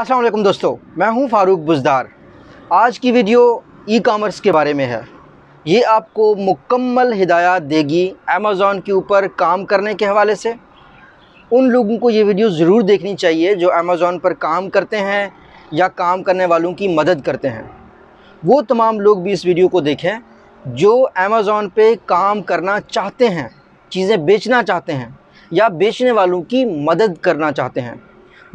असलकम दोस्तों मैं हूं फारूक बुजदार आज की वीडियो ई कामर्स के बारे में है ये आपको मुकम्मल हिदायत देगी अमेज़ोन के ऊपर काम करने के हवाले से उन लोगों को ये वीडियो ज़रूर देखनी चाहिए जो अमेज़ोन पर काम करते हैं या काम करने वालों की मदद करते हैं वो तमाम लोग भी इस वीडियो को देखें जो अमेज़ोन पर काम करना चाहते हैं चीज़ें बेचना चाहते हैं या बेचने वालों की मदद करना चाहते हैं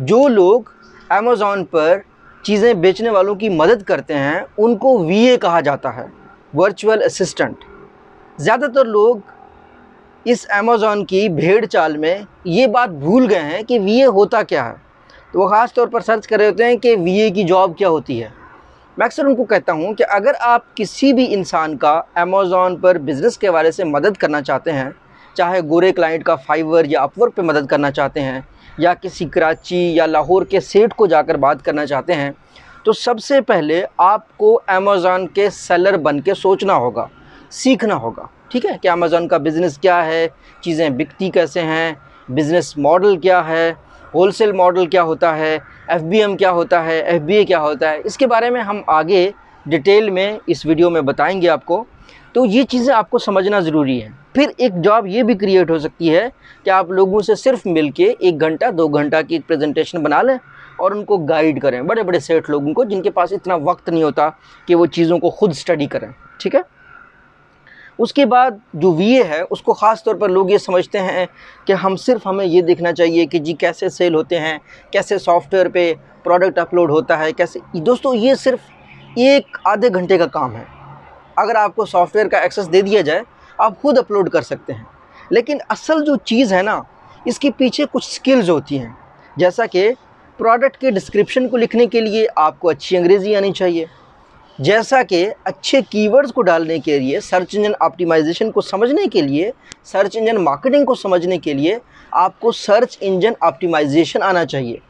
जो लोग अमेज़ोन पर चीज़ें बेचने वालों की मदद करते हैं उनको वी कहा जाता है वर्चुअल असिस्टेंट ज़्यादातर लोग इस अमेज़ोन की भेड़ चाल में ये बात भूल गए हैं कि वी होता क्या है तो वो ख़ास तौर पर सर्च कर रहे होते हैं कि वी की जॉब क्या होती है मैं अक्सर उनको कहता हूँ कि अगर आप किसी भी इंसान का अमेज़ोन पर बिज़नेस के हवाले से मदद करना चाहते हैं चाहे गोरे क्लाइंट का फाइवर या अपवर्क पे मदद करना चाहते हैं या किसी कराची या लाहौर के सेठ को जाकर बात करना चाहते हैं तो सबसे पहले आपको अमेज़ॉन के सेलर बन के सोचना होगा सीखना होगा ठीक है कि अमेज़ॉन का बिज़नेस क्या है चीज़ें बिकती कैसे हैं बिज़नेस मॉडल क्या है होल सेल मॉडल क्या होता है एफ बी एम क्या होता है एफ बी ए क्या होता है इसके बारे में हम आगे डिटेल में इस वीडियो में बताएंगे आपको तो ये चीज़ें आपको समझना ज़रूरी है फिर एक जॉब ये भी क्रिएट हो सकती है कि आप लोगों से सिर्फ मिल के एक घंटा दो घंटा की प्रेजेंटेशन बना लें और उनको गाइड करें बड़े बड़े सेठ लोगों को जिनके पास इतना वक्त नहीं होता कि वो चीज़ों को खुद स्टडी करें ठीक है उसके बाद जो ए है उसको ख़ास तौर पर लोग ये समझते हैं कि हम सिर्फ हमें ये देखना चाहिए कि जी कैसे सेल होते हैं कैसे सॉफ्टवेयर पे प्रोडक्ट अपलोड होता है कैसे दोस्तों ये सिर्फ एक आधे घंटे का काम है अगर आपको सॉफ्टवेयर का एक्सेस दे दिया जाए आप खुद अपलोड कर सकते हैं लेकिन असल जो चीज़ है ना इसके पीछे कुछ स्किल्स होती हैं जैसा कि प्रोडक्ट के डिस्क्रिप्शन को लिखने के लिए आपको अच्छी अंग्रेज़ी आनी चाहिए जैसा कि अच्छे कीवर्ड्स को डालने के लिए सर्च इंजन ऑप्टिमाइजेशन को समझने के लिए सर्च इंजन मार्केटिंग को समझने के लिए आपको सर्च इंजन ऑप्टिमाइजेशन आना चाहिए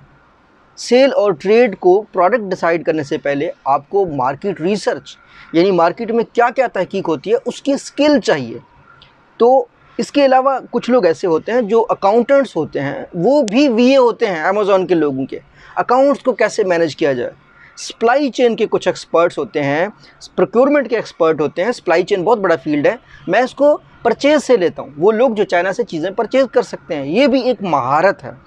सेल और ट्रेड को प्रोडक्ट डिसाइड करने से पहले आपको मार्केट रिसर्च यानी मार्केट में क्या क्या तहकीक होती है उसकी स्किल चाहिए तो इसके अलावा कुछ लोग ऐसे होते हैं जो अकाउंटेंट्स होते हैं वो भी वीए होते हैं अमेज़ोन के लोगों के अकाउंट्स को कैसे मैनेज किया जाए सप्लाई चेन के कुछ एक्सपर्ट्स होते हैं प्रोक्योरमेंट के एक्सपर्ट होते हैं सप्लाई चेन बहुत बड़ा फील्ड है मैं इसको परचेज से लेता हूँ वो लोग जो चाइना से चीज़ें परचेज कर सकते हैं ये भी एक महारत है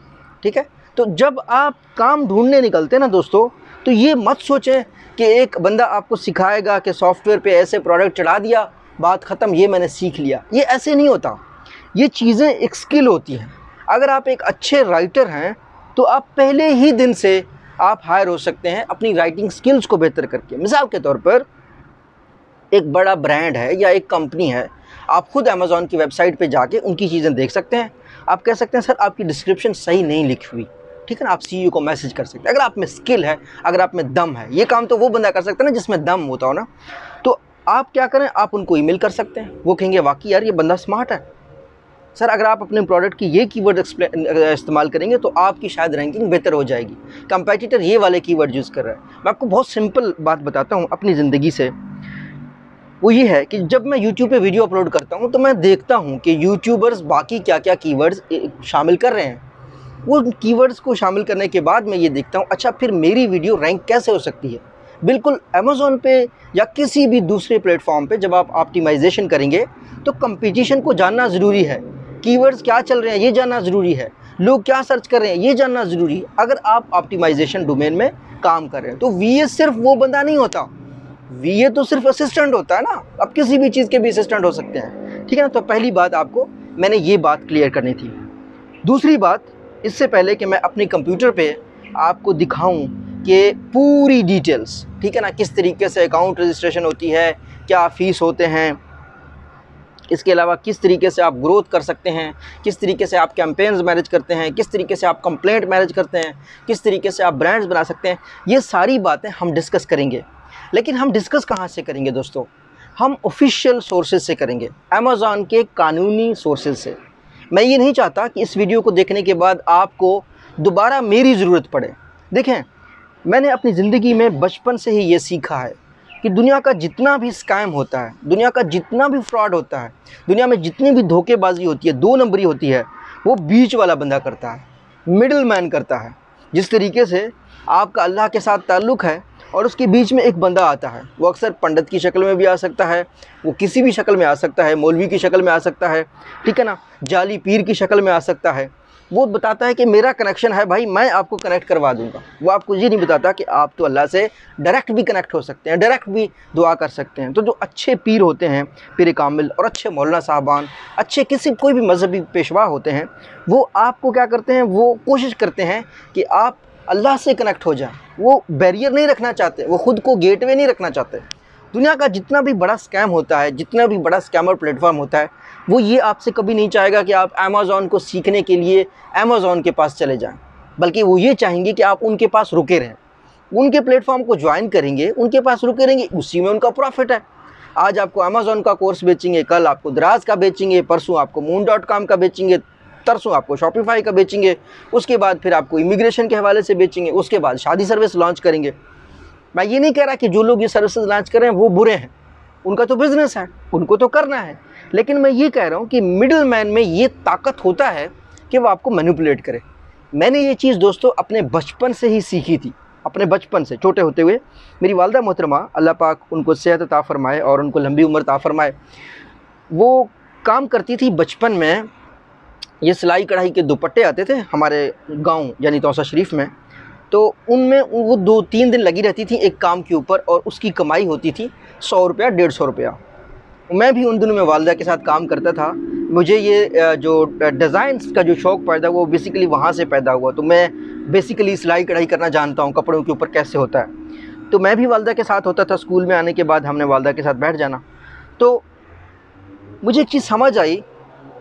ठीक है तो जब आप काम ढूंढने निकलते हैं ना दोस्तों तो ये मत सोचें कि एक बंदा आपको सिखाएगा कि सॉफ्टवेयर पे ऐसे प्रोडक्ट चढ़ा दिया बात ख़त्म ये मैंने सीख लिया ये ऐसे नहीं होता ये चीज़ें एक स्किल होती हैं अगर आप एक अच्छे राइटर हैं तो आप पहले ही दिन से आप हायर हो सकते हैं अपनी राइटिंग स्किल्स को बेहतर करके मिसाल के तौर पर एक बड़ा ब्रांड है या एक कंपनी है आप खुद अमेज़ॉन की वेबसाइट पे जाके उनकी चीज़ें देख सकते हैं आप कह सकते हैं सर आपकी डिस्क्रिप्शन सही नहीं लिखी हुई ठीक है ना आप सी e को मैसेज कर सकते हैं अगर आप में स्किल है अगर आप में दम है ये काम तो वो बंदा कर सकता है ना जिसमें दम होता हो ना तो आप क्या करें आप उनको ईमेल कर सकते हैं वो कहेंगे वाकई यार ये बंदा स्मार्ट है सर अगर आप अपने प्रोडक्ट की ये कीवर्ड इस्तेमाल करेंगे तो आपकी शायद रैंकिंग बेहतर हो जाएगी कंपेटिटर ये वाले कीवर्ड यूज़ कर रहा है मैं आपको बहुत सिंपल बात बताता हूँ अपनी ज़िंदगी से वो ये है कि जब मैं YouTube पे वीडियो अपलोड करता हूँ तो मैं देखता हूँ कि यूट्यूबर्स बाकी क्या क्या कीवर्ड्स शामिल कर रहे हैं उन कीवर्ड्स को शामिल करने के बाद मैं ये देखता हूँ अच्छा फिर मेरी वीडियो रैंक कैसे हो सकती है बिल्कुल अमेज़ोन पे या किसी भी दूसरे प्लेटफॉर्म पे जब आप ऑप्टिमाइजेशन करेंगे तो कंपटीशन को जानना ज़रूरी है कीवर्ड्स क्या चल रहे हैं ये जानना ज़रूरी है लोग क्या सर्च कर रहे हैं ये जानना ज़रूरी है अगर आप ऑप्टिमाइजेशन डोमेन में काम कर रहे हैं तो वी सिर्फ वो बंदा नहीं होता वी तो सिर्फ असिस्टेंट होता है ना आप किसी भी चीज़ के भी असिस्टेंट हो सकते हैं ठीक है ना तो पहली बात आपको मैंने ये बात क्लियर करनी थी दूसरी बात इससे पहले कि मैं अपने कंप्यूटर पे आपको दिखाऊं कि पूरी डिटेल्स ठीक है ना किस तरीके से अकाउंट रजिस्ट्रेशन होती है क्या फ़ीस होते हैं इसके अलावा किस तरीके से आप ग्रोथ कर सकते हैं किस तरीके से आप कैंपेन्स मैनेज करते हैं किस तरीके से आप कंप्लेंट मैनेज करते हैं किस तरीके से आप ब्रांड्स बना सकते हैं ये सारी बातें हम डिस्कस करेंगे लेकिन हम डिस्कस कहाँ से करेंगे दोस्तों हम ऑफिशियल सोर्सेज से करेंगे अमेजोन के कानूनी सोर्सेज से मैं ये नहीं चाहता कि इस वीडियो को देखने के बाद आपको दोबारा मेरी ज़रूरत पड़े देखें मैंने अपनी ज़िंदगी में बचपन से ही ये सीखा है कि दुनिया का जितना भी स्कैम होता है दुनिया का जितना भी फ्रॉड होता है दुनिया में जितनी भी धोखेबाजी होती है दो नंबरी होती है वो बीच वाला बंदा करता है मिडल मैन करता है जिस तरीके से आपका अल्लाह के साथ ताल्लुक़ है और उसके बीच में एक बंदा आता है वो अक्सर पंडित की शक्ल में भी आ सकता है वो किसी भी शक्ल में आ सकता है मौलवी की शक्ल में आ सकता है ठीक है ना जाली पीर की शक्ल में आ सकता है वो बताता है कि मेरा कनेक्शन है भाई मैं आपको कनेक्ट करवा दूंगा वो आपको ये नहीं बताता कि आप तो अल्लाह से डायरेक्ट भी कनेक्ट हो सकते हैं डायरेक्ट भी दुआ कर सकते हैं तो जो अच्छे पीर होते हैं पीर कामिल और अच्छे मौलाना साहबान अच्छे किसी कोई भी मजहबी पेशवा होते हैं वो आपको क्या करते हैं वो कोशिश करते हैं कि आप अल्लाह से कनेक्ट हो जाए वो बैरियर नहीं रखना चाहते वो ख़ुद को गेटवे नहीं रखना चाहते दुनिया का जितना भी बड़ा स्कैम होता है जितना भी बड़ा स्कैमर प्लेटफॉर्म होता है वो ये आपसे कभी नहीं चाहेगा कि आप अमेज़ोन को सीखने के लिए अमेज़ोन के पास चले जाएं बल्कि वो ये चाहेंगे कि आप उनके पास रुके रहें उनके प्लेटफॉर्म को ज्वाइन करेंगे उनके पास रुके रहेंगे उसी में उनका प्रॉफिट है आज आपको अमेज़ोन का कोर्स बेचेंगे कल आपको दराज का बेचेंगे परसों आपको मून डॉट कॉम का बेचेंगे तरसों आपको शॉपिफाई का बेचेंगे उसके बाद फिर आपको इमिग्रेशन के हवाले से बेचेंगे उसके बाद शादी सर्विस लॉन्च करेंगे मैं ये नहीं कह रहा कि जो लोग ये सर्विसेज लॉन्च कर रहे हैं वो बुरे हैं उनका तो बिज़नेस है उनको तो करना है लेकिन मैं ये कह रहा हूँ कि मिडल मैन में ये ताकत होता है कि वो आपको मैनिपुलेट करे मैंने ये चीज़ दोस्तों अपने बचपन से ही सीखी थी अपने बचपन से छोटे होते हुए मेरी वालदा मोहतरमा अल्लाह पाक उनको सेहत ताफ़रमाए और उनको लंबी उम्र ताफरमाए वो काम करती थी बचपन में ये सिलाई कढ़ाई के दुपट्टे आते थे हमारे गांव यानी तौसा शरीफ में तो उनमें वो दो तीन दिन लगी रहती थी एक काम के ऊपर और उसकी कमाई होती थी सौ रुपया डेढ़ सौ रुपया मैं भी उन दिनों में वालदा के साथ काम करता था मुझे ये जो डिज़ाइंस का जो शौक़ पैदा हुआ वो बेसिकली वहाँ से पैदा हुआ तो मैं बेसिकली सिलाई कढ़ाई करना जानता हूँ कपड़ों के ऊपर कैसे होता है तो मैं भी वालदा के साथ होता था स्कूल में आने के बाद हमने वालदा के साथ बैठ जाना तो मुझे एक चीज़ समझ आई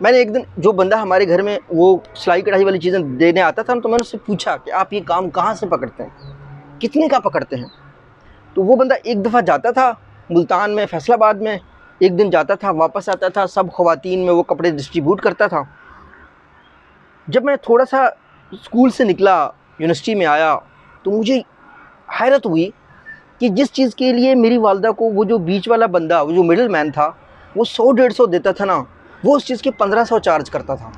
मैंने एक दिन जो बंदा हमारे घर में वो सिलाई कढ़ाई वाली चीज़ें देने आता था तो मैंने उससे पूछा कि आप ये काम कहाँ से पकड़ते हैं कितने का पकड़ते हैं तो वो बंदा एक दफ़ा जाता था मुल्तान में फैसलाबाद में एक दिन जाता था वापस आता था सब खुवान में वो कपड़े डिस्ट्रीब्यूट करता था जब मैं थोड़ा सा स्कूल से निकला यूनिवर्सिटी में आया तो मुझे हैरत हुई कि जिस चीज़ के लिए मेरी वालदा को वो जो बीच वाला बंदा वो जो मिडल मैन था वो सौ डेढ़ सौ देता था ना वो उस चीज़ के पंद्रह सौ चार्ज करता था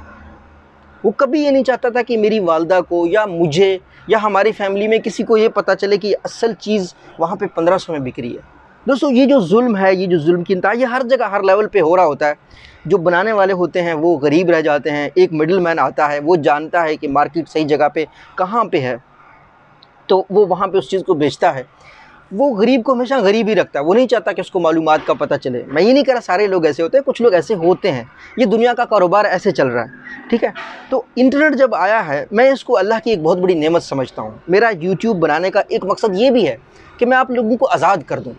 वो कभी ये नहीं चाहता था कि मेरी वालदा को या मुझे या हमारी फैमिली में किसी को ये पता चले कि असल चीज़ वहाँ पे पंद्रह सौ में बिक्री है दोस्तों ये जो जुल्म है ये जो जुल्म की इंतहा ये हर जगह हर लेवल पे हो रहा होता है जो बनाने वाले होते हैं वो गरीब रह जाते हैं एक मिडिल मैन आता है वो जानता है कि मार्केट सही जगह पर कहाँ पर है तो वो वहाँ पर उस चीज़ को बेचता है वो गरीब को हमेशा गरीब ही रखता है वो नहीं चाहता कि उसको मालूम का पता चले मैं ये नहीं कह रहा सारे लोग ऐसे होते हैं कुछ लोग ऐसे होते हैं ये दुनिया का कारोबार ऐसे चल रहा है ठीक है तो इंटरनेट जब आया है मैं इसको अल्लाह की एक बहुत बड़ी नेमत समझता हूँ मेरा यूट्यूब बनाने का एक मकसद ये भी है कि मैं आप लोगों को आज़ाद कर दूँ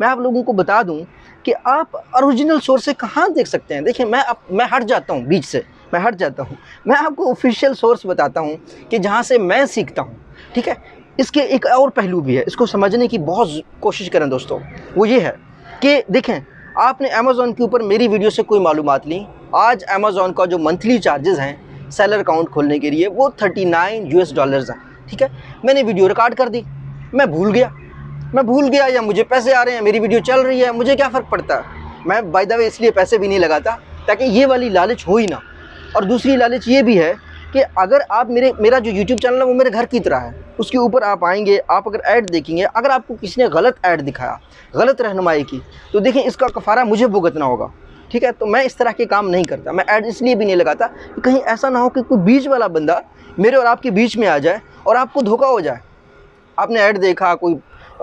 मैं आप लोगों को बता दूँ कि आप औरिजिनल सोर्स से कहाँ देख सकते हैं देखिए मैं अब मैं हट जाता हूँ बीच से मैं हट जाता हूँ मैं आपको ऑफिशियल सोर्स बताता हूँ कि जहाँ से मैं सीखता हूँ ठीक है इसके एक और पहलू भी है इसको समझने की बहुत कोशिश करें दोस्तों वो ये है कि देखें आपने अमेज़ोन के ऊपर मेरी वीडियो से कोई मालूम ली आज अमेज़ोन का जो मंथली चार्जेस हैं सेलर अकाउंट खोलने के लिए वो थर्टी नाइन यू एस डॉलर्स हैं ठीक है मैंने वीडियो रिकॉर्ड कर दी मैं भूल गया मैं भूल गया या मुझे पैसे आ रहे हैं मेरी वीडियो चल रही है मुझे क्या फ़र्क पड़ता है मैं बाई द वे इसलिए पैसे भी नहीं लगाता ताकि ये वाली लालच हो ही ना और दूसरी लालच ये भी है कि अगर आप मेरे मेरा जो यूट्यूब चैनल है वो मेरे घर की तरह है उसके ऊपर आप आएंगे आप अगर ऐड देखेंगे अगर आपको किसी ने गलत ऐड दिखाया गलत रहनुमाई की तो देखें इसका कफारा मुझे भुगतना होगा ठीक है तो मैं इस तरह के काम नहीं करता मैं ऐड इसलिए भी नहीं लगाता कि कहीं ऐसा ना हो कि कोई बीच वाला बंदा मेरे और आपके बीच में आ जाए और आपको धोखा हो जाए आपने ऐड देखा कोई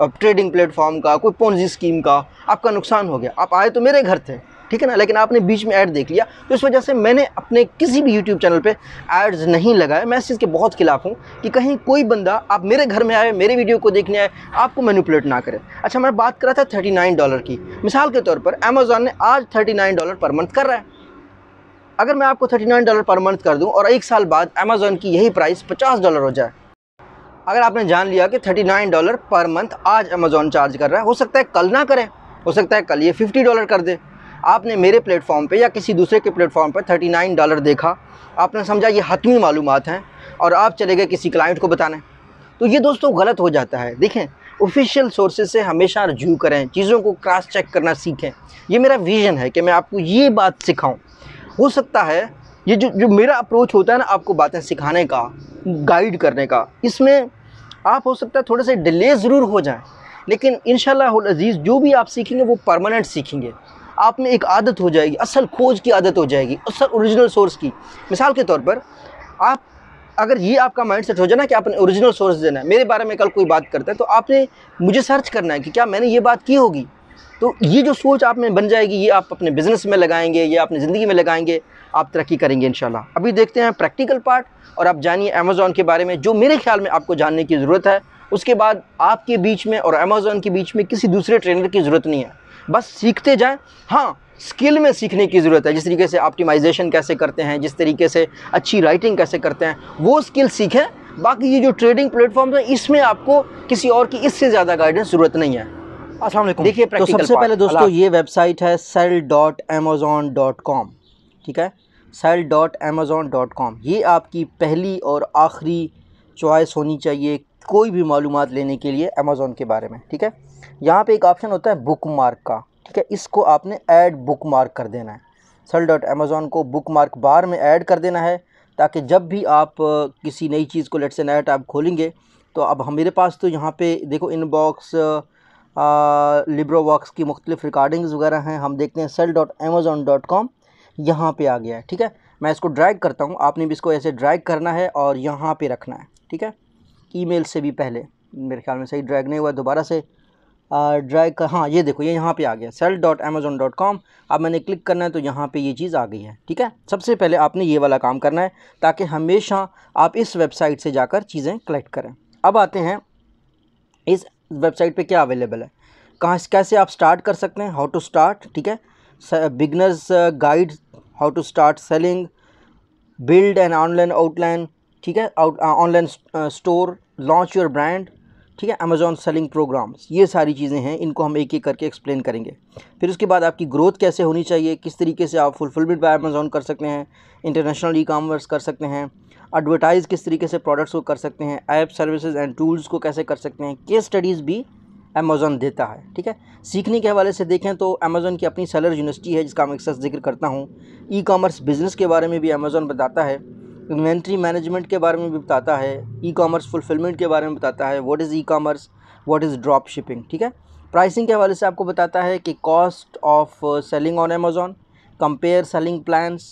ट्रेडिंग प्लेटफॉर्म का कोई पोनजी स्कीम का आपका नुकसान हो गया आप आए तो मेरे घर थे ठीक है ना लेकिन आपने बीच में ऐड देख लिया तो इस वजह से मैंने अपने किसी भी यूट्यूब चैनल पर एड्स नहीं लगाए मैं इस चीज़ के बहुत खिलाफ हूँ कि कहीं कोई बंदा आप मेरे घर में आए मेरे वीडियो को देखने आए आपको मैनिपुलेट ना करें अच्छा मैं बात कर रहा था थर्टी डॉलर की मिसाल के तौर पर अमेज़ोन ने आज थर्टी डॉलर पर मंथ कर रहा है अगर मैं आपको thirty nine dollar per month कर दूं और एक साल बाद अमेज़ोन की यही प्राइस पचास डॉलर हो जाए अगर आपने जान लिया कि thirty nine dollar per month आज अमेज़ोन चार्ज कर रहा है हो सकता है कल ना करें हो सकता है कल ये फिफ्टी डॉलर कर दे आपने मेरे प्लेटफॉर्म पे या किसी दूसरे के प्लेटफॉर्म पर 39 डॉलर देखा आपने समझा ये हतमी मालूम हैं और आप चले गए किसी क्लाइंट को बताने तो ये दोस्तों गलत हो जाता है देखें ऑफिशियल सोर्सेज से हमेशा रजू करें चीज़ों को क्रॉस चेक करना सीखें ये मेरा विज़न है कि मैं आपको ये बात सिखाऊँ हो सकता है ये जो जो मेरा अप्रोच होता है ना आपको बातें सिखाने का गाइड करने का इसमें आप हो सकता है थोड़े से डिले ज़रूर हो जाएं लेकिन इन अजीज़ जो भी आप सीखेंगे वो परमानेंट सीखेंगे आप में एक आदत हो जाएगी असल खोज की आदत हो जाएगी असल ओरिजिनल सोर्स की मिसाल के तौर पर आप अगर ये आपका माइंड सेट हो जाए ना कि आपने ओरिजिनल सोर्स देना है मेरे बारे में कल कोई बात करता है तो आपने मुझे सर्च करना है कि क्या मैंने ये बात की होगी तो ये जो सोच आप में बन जाएगी ये आप अपने बिज़नेस में लगाएंगे ये अपनी ज़िंदगी में लगाएंगे आप तरक्की करेंगे इन अभी देखते हैं प्रैक्टिकल पार्ट और आप जानिए अमेज़ोन के बारे में जो मेरे ख्याल में आपको जानने की ज़रूरत है उसके बाद आपके बीच में और अमेज़ोन के बीच में किसी दूसरे ट्रेनर की ज़रूरत नहीं है बस सीखते जाएँ हाँ स्किल में सीखने की ज़रूरत है जिस तरीके से ऑप्टिमाइजेशन कैसे करते हैं जिस तरीके से अच्छी राइटिंग कैसे करते हैं वो स्किल सीखें बाकी ये जो ट्रेडिंग प्लेटफॉर्म है इसमें आपको किसी और की इससे ज़्यादा गाइडेंस ज़रूरत नहीं है असल देखिए तो सबसे पहले दोस्तों ये वेबसाइट है sell dot Amazon dot com ठीक है sell dot Amazon dot com ये आपकी पहली और आखिरी चॉइस होनी चाहिए कोई भी मालूम लेने के लिए अमेज़ोन के बारे में ठीक है यहाँ पे एक ऑप्शन होता है बुक मार्क का ठीक है इसको आपने ऐड बुक मार्क कर देना है सल डॉट अमेज़ोन को बुक मार्क बार में ऐड कर देना है ताकि जब भी आप किसी नई चीज़ को लेट से नया टैब खोलेंगे तो अब हम मेरे पास तो यहाँ पे देखो इनबॉक्स लिब्रो वॉक्स की मुख्तलिफ रिकॉर्डिंग्स वगैरह हैं हम देखते हैं sell dot Amazon dot com यहाँ पर आ गया है ठीक है मैं इसको ड्रैग करता हूँ आपने भी इसको ऐसे ड्रैग करना है और यहाँ पर रखना है ठीक है मेल से भी पहले मेरे ख्याल में सही ड्रैग नहीं हुआ दोबारा से ड्राई कर हाँ ये देखो ये यहाँ पे आ गया sell dot Amazon dot com अब मैंने क्लिक करना है तो यहाँ पे ये चीज़ आ गई है ठीक है सबसे पहले आपने ये वाला काम करना है ताकि हमेशा आप इस वेबसाइट से जाकर चीज़ें कलेक्ट करें अब आते हैं इस वेबसाइट पर क्या अवेलेबल है कहाँ कैसे आप स्टार्ट कर सकते हैं हाउ टू स्टार्ट ठीक है beginners guide how to start selling build and online outline ठीक है online store launch your brand ठीक है अमेजोन सेलिंग प्रोग्राम्स ये सारी चीज़ें हैं इनको हम एक एक करके एक्सप्लेन करेंगे फिर उसके बाद आपकी ग्रोथ कैसे होनी चाहिए किस तरीके से आप फुलफिलमेंट बाय अमेज़ॉन कर सकते हैं इंटरनेशनल ई कामर्स कर सकते हैं एडवर्टाइज़ किस तरीके से प्रोडक्ट्स को कर सकते हैं ऐप सर्विसेज एंड टूल्स को कैसे कर सकते हैं केस स्टडीज़ भी अमेज़ॉन देता है ठीक है सीखने के हवाले से देखें तो अमेज़ॉन की अपनी सेलर यूनिवर्सिटी है जिसका मैं अक्सर जिक्र करता हूँ ई कामर्स बिज़नेस के बारे में भी अमेज़ॉन बताता है इन्वेंट्री मैनेजमेंट के बारे में भी बताता है ई कॉमर्स फुलफिलमेंट के बारे में बताता है what is e commerce what is drop shipping ठीक है प्राइसिंग के हवाले से आपको बताता है कि cost of selling on Amazon compare selling plans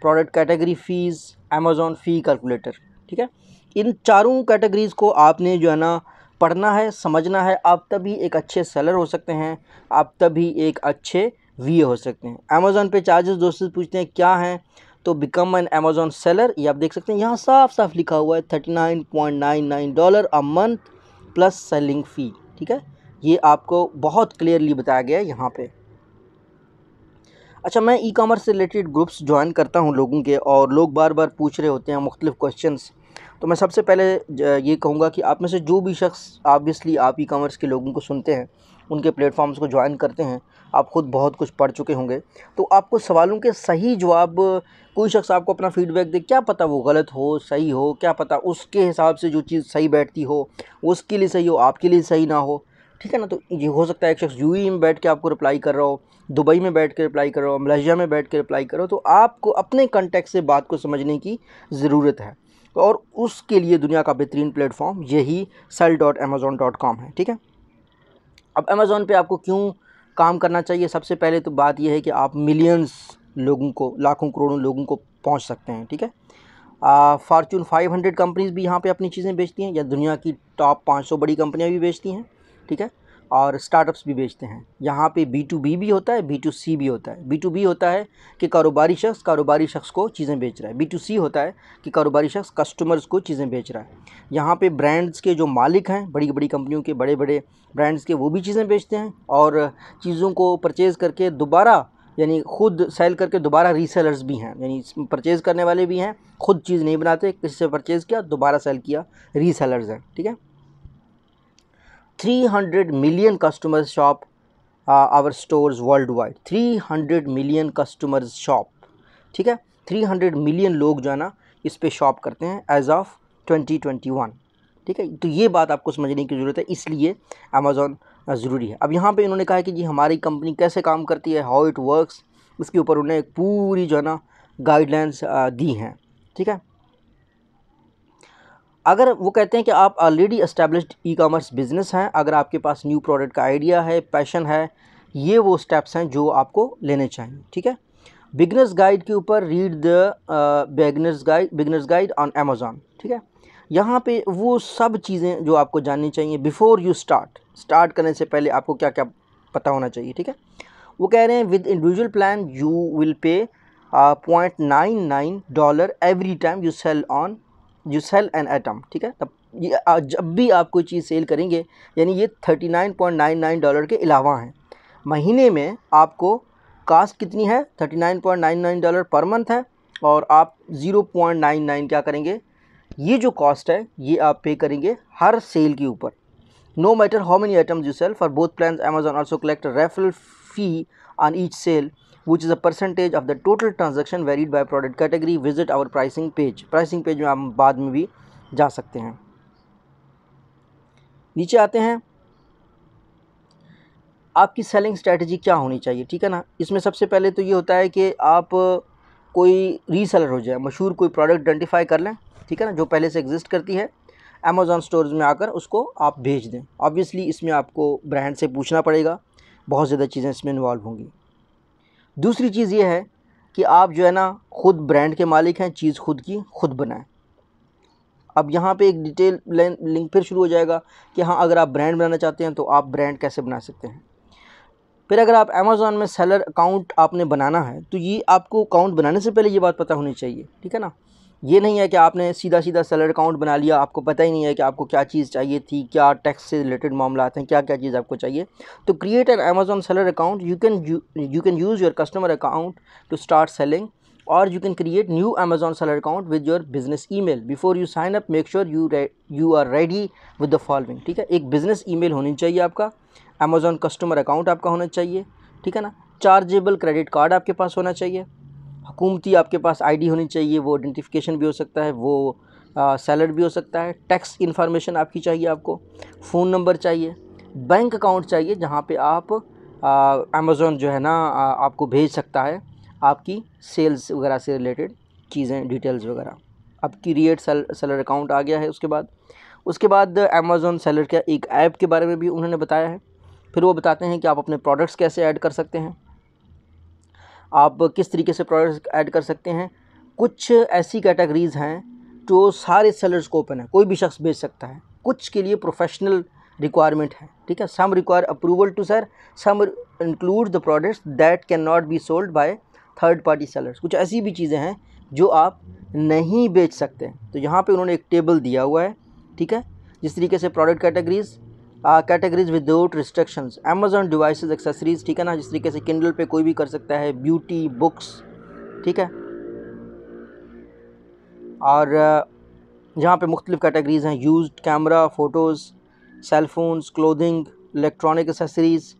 product category fees Amazon fee calculator ठीक है इन चारों कैटेगरीज़ को आपने जो है ना पढ़ना है समझना है आप तभी एक अच्छे सेलर हो सकते हैं आप तभी एक अच्छे वी हो सकते हैं अमेजोन पे चार्जेस दोस्तों पूछते हैं क्या हैं तो बिकम एन अमेजोन सेलर ये आप देख सकते हैं यहाँ साफ साफ लिखा हुआ है thirty nine point nine nine dollar a month plus selling fee ठीक है ये आपको बहुत क्लियरली बताया गया है यहाँ पर अच्छा मैं ई कामर्स से रिलेटेड ग्रुप्स ज्वाइन करता हूँ लोगों के और लोग बार बार पूछ रहे होते हैं मुख्तलिफ़ क्वेश्चन तो मैं सबसे पहले ये कहूँगा कि आप में से जो भी शख्स ऑब्वियसली आप ई कामर्स के लोगों को सुनते हैं उनके प्लेटफॉर्म्स को ज्वाइन करते हैं आप ख़ुद बहुत कुछ पढ़ चुके होंगे तो आपको सवालों के सही जवाब कोई शख्स आपको अपना फीडबैक दे क्या पता वो गलत हो सही हो क्या पता उसके हिसाब से जो चीज़ सही बैठती हो उसके लिए सही हो आपके लिए सही ना हो ठीक है ना तो ये हो सकता है एक शख्स यू में बैठ के आपको रिप्लाई कर रहा हो दुबई में बैठ के रिप्लाई कर रहा हो मलेशिया में बैठ के रिप्लाई कर रहा हो तो आपको अपने कंटेक्ट से बात को समझने की ज़रूरत है और उसके लिए दुनिया का बेहतरीन प्लेटफॉर्म यही sell dot Amazon dot com है ठीक है अब अमेज़ोन पे आपको क्यों काम करना चाहिए सबसे पहले तो बात यह है कि आप मिलियंस लोगों को लाखों करोड़ों लोगों को पहुंच सकते हैं ठीक है फार्चून 500 कंपनीज भी यहाँ पे अपनी चीज़ें बेचती हैं या दुनिया की टॉप 500 बड़ी कंपनियाँ भी बेचती हैं ठीक है और स्टार्टअप्स भी बेचते हैं यहाँ पे बी टू बी भी होता है बी टू सी भी होता है बी टू बी होता है कि कारोबारी शख्स कारोबारी शख्स को चीज़ें बेच रहा है बी टू सी होता है कि कारोबारी शख्स कस्टमर्स को चीज़ें बेच रहा है यहाँ पे ब्रांड्स के जो मालिक हैं बड़ी बड़ी कंपनियों के बड़े बड़े ब्रांड्स के वो भी चीज़ें बेचते हैं और चीज़ों को परचेज़ करके दोबारा यानी ख़ुद सेल करके दोबारा रीसेलर्स भी हैं यानी परचेज़ करने वाले भी हैं ख़ुद चीज़ नहीं बनाते किसी से परचेज़ किया दोबारा सेल किया रीसेलर्स हैं ठीक है three hundred million customers shop our stores world wide three hundred million customers shop ठीक है थ्री हंड्रेड मिलियन लोग जो है ना इस पर शॉप करते हैं as of twenty twenty one ठीक है तो ये बात आपको समझने की ज़रूरत है इसलिए अमेज़ोन ज़रूरी है अब यहाँ पे इन्होंने कहा है कि जी हमारी कंपनी कैसे काम करती है हाउ इट वर्क्स उसके ऊपर उन्हें एक पूरी जो है ना गाइडलाइंस दी हैं ठीक है अगर वो कहते हैं कि आप already established e commerce business हैं अगर आपके पास न्यू प्रोडक्ट का आइडिया है पैशन है ये वो स्टेप्स हैं जो आपको लेने चाहिए ठीक है बिगनर्स गाइड के ऊपर read the beginners guide beginners guide on Amazon ठीक है यहाँ पे वो सब चीज़ें जो आपको जाननी चाहिए बिफ़ोर यू स्टार्ट स्टार्ट करने से पहले आपको क्या क्या पता होना चाहिए ठीक है वो कह रहे हैं with individual plan you will pay point nine nine dollar every time you sell on you sell an item ठीक है तब ये जब भी आप कोई चीज़ सेल करेंगे यानी ये thirty nine point nine nine dollar के अलावा हैं महीने में आपको कास्ट कितनी है thirty nine point nine nine dollar per month है और आप ज़ीरो पॉइंट नाइन नाइन क्या करेंगे ये जो कॉस्ट है ये आप पे करेंगे हर सेल के ऊपर no matter how many items you sell for both plan Amazon also collect referral fee on each sale which is a percentage of the total transaction varied by product category visit our pricing page pricing page में हम बाद में भी जा सकते हैं नीचे आते हैं आपकी सेलिंग स्ट्रैटेजी क्या होनी चाहिए ठीक है ना इसमें सबसे पहले तो ये होता है कि आप कोई रीसेलर हो जाए मशहूर कोई प्रोडक्ट आइडेंटिफाई कर लें ठीक है ना जो पहले से एग्जिस्ट करती है अमेजोन स्टोर्स में आकर उसको आप भेज दें ऑब्वियसली इसमें आपको ब्रांड से पूछना पड़ेगा बहुत ज़्यादा चीज़ें इसमें इन्वॉल्व होंगी दूसरी चीज़ ये है कि आप जो है ना ख़ुद ब्रांड के मालिक हैं चीज़ खुद की खुद बनाएं अब यहाँ पे एक डिटेल लिंक फिर शुरू हो जाएगा कि हाँ अगर आप ब्रांड बनाना चाहते हैं तो आप ब्रांड कैसे बना सकते हैं फिर अगर आप अमेज़ोन में सेलर अकाउंट आपने बनाना है तो ये आपको अकाउंट बनाने से पहले ये बात पता होनी चाहिए ठीक है ना ये नहीं है कि आपने सीधा सीधा सैलर अकाउंट बना लिया आपको पता ही नहीं है कि आपको क्या चीज़ चाहिए थी क्या टैक्स से रिलेटेड मामला हैं क्या क्या चीज़ आपको चाहिए तो create an Amazon seller account you can you can use your customer account to start selling और you can create new Amazon seller account with your business e mail before you sign up make sure you you are ready with the following ठीक है एक business ई mail होनी चाहिए आपका Amazon customer account आपका होना चाहिए ठीक है ना चार्जेबल क्रेडिट कार्ड आपके पास होना चाहिए हुकूमती आपके पास आईडी होनी चाहिए वो आइडेंटिफिकेशन भी हो सकता है वो सैलर भी हो सकता है टैक्स इन्फॉर्मेशन आपकी चाहिए आपको फ़ोन नंबर चाहिए बैंक अकाउंट चाहिए जहाँ पे आप अमेज़ोन जो है ना आ, आपको भेज सकता है आपकी सेल्स वगैरह से रिलेटेड चीज़ें डिटेल्स वगैरह अब क्रिएट सेलर अकाउंट आ गया है उसके बाद उसके बाद अमेज़ोन सेलर का एक ऐप के बारे में भी उन्होंने बताया है फिर वो बताते हैं कि आप अपने प्रोडक्ट्स कैसे ऐड कर सकते हैं आप किस तरीके से प्रोडक्ट्स ऐड कर सकते हैं कुछ ऐसी कैटेगरीज़ हैं जो सारे सेलर्स को ओपन है कोई भी शख्स बेच सकता है कुछ के लिए प्रोफेशनल रिक्वायरमेंट है ठीक है some require approval to sell some include the products that can not be sold by third party sellers कुछ ऐसी भी चीज़ें हैं जो आप नहीं बेच सकते तो यहाँ पे उन्होंने एक टेबल दिया हुआ है ठीक है जिस तरीके से product categories categories without restrictions Amazon device accessories ठीक है ना जिस तरीके से किंडल पे कोई भी कर सकता है ब्यूटी बुक्स ठीक है और यहाँ पे मुख्तलिफ़ कैटेगरीज़ हैं use camera photos cellphones clothing electronic accessories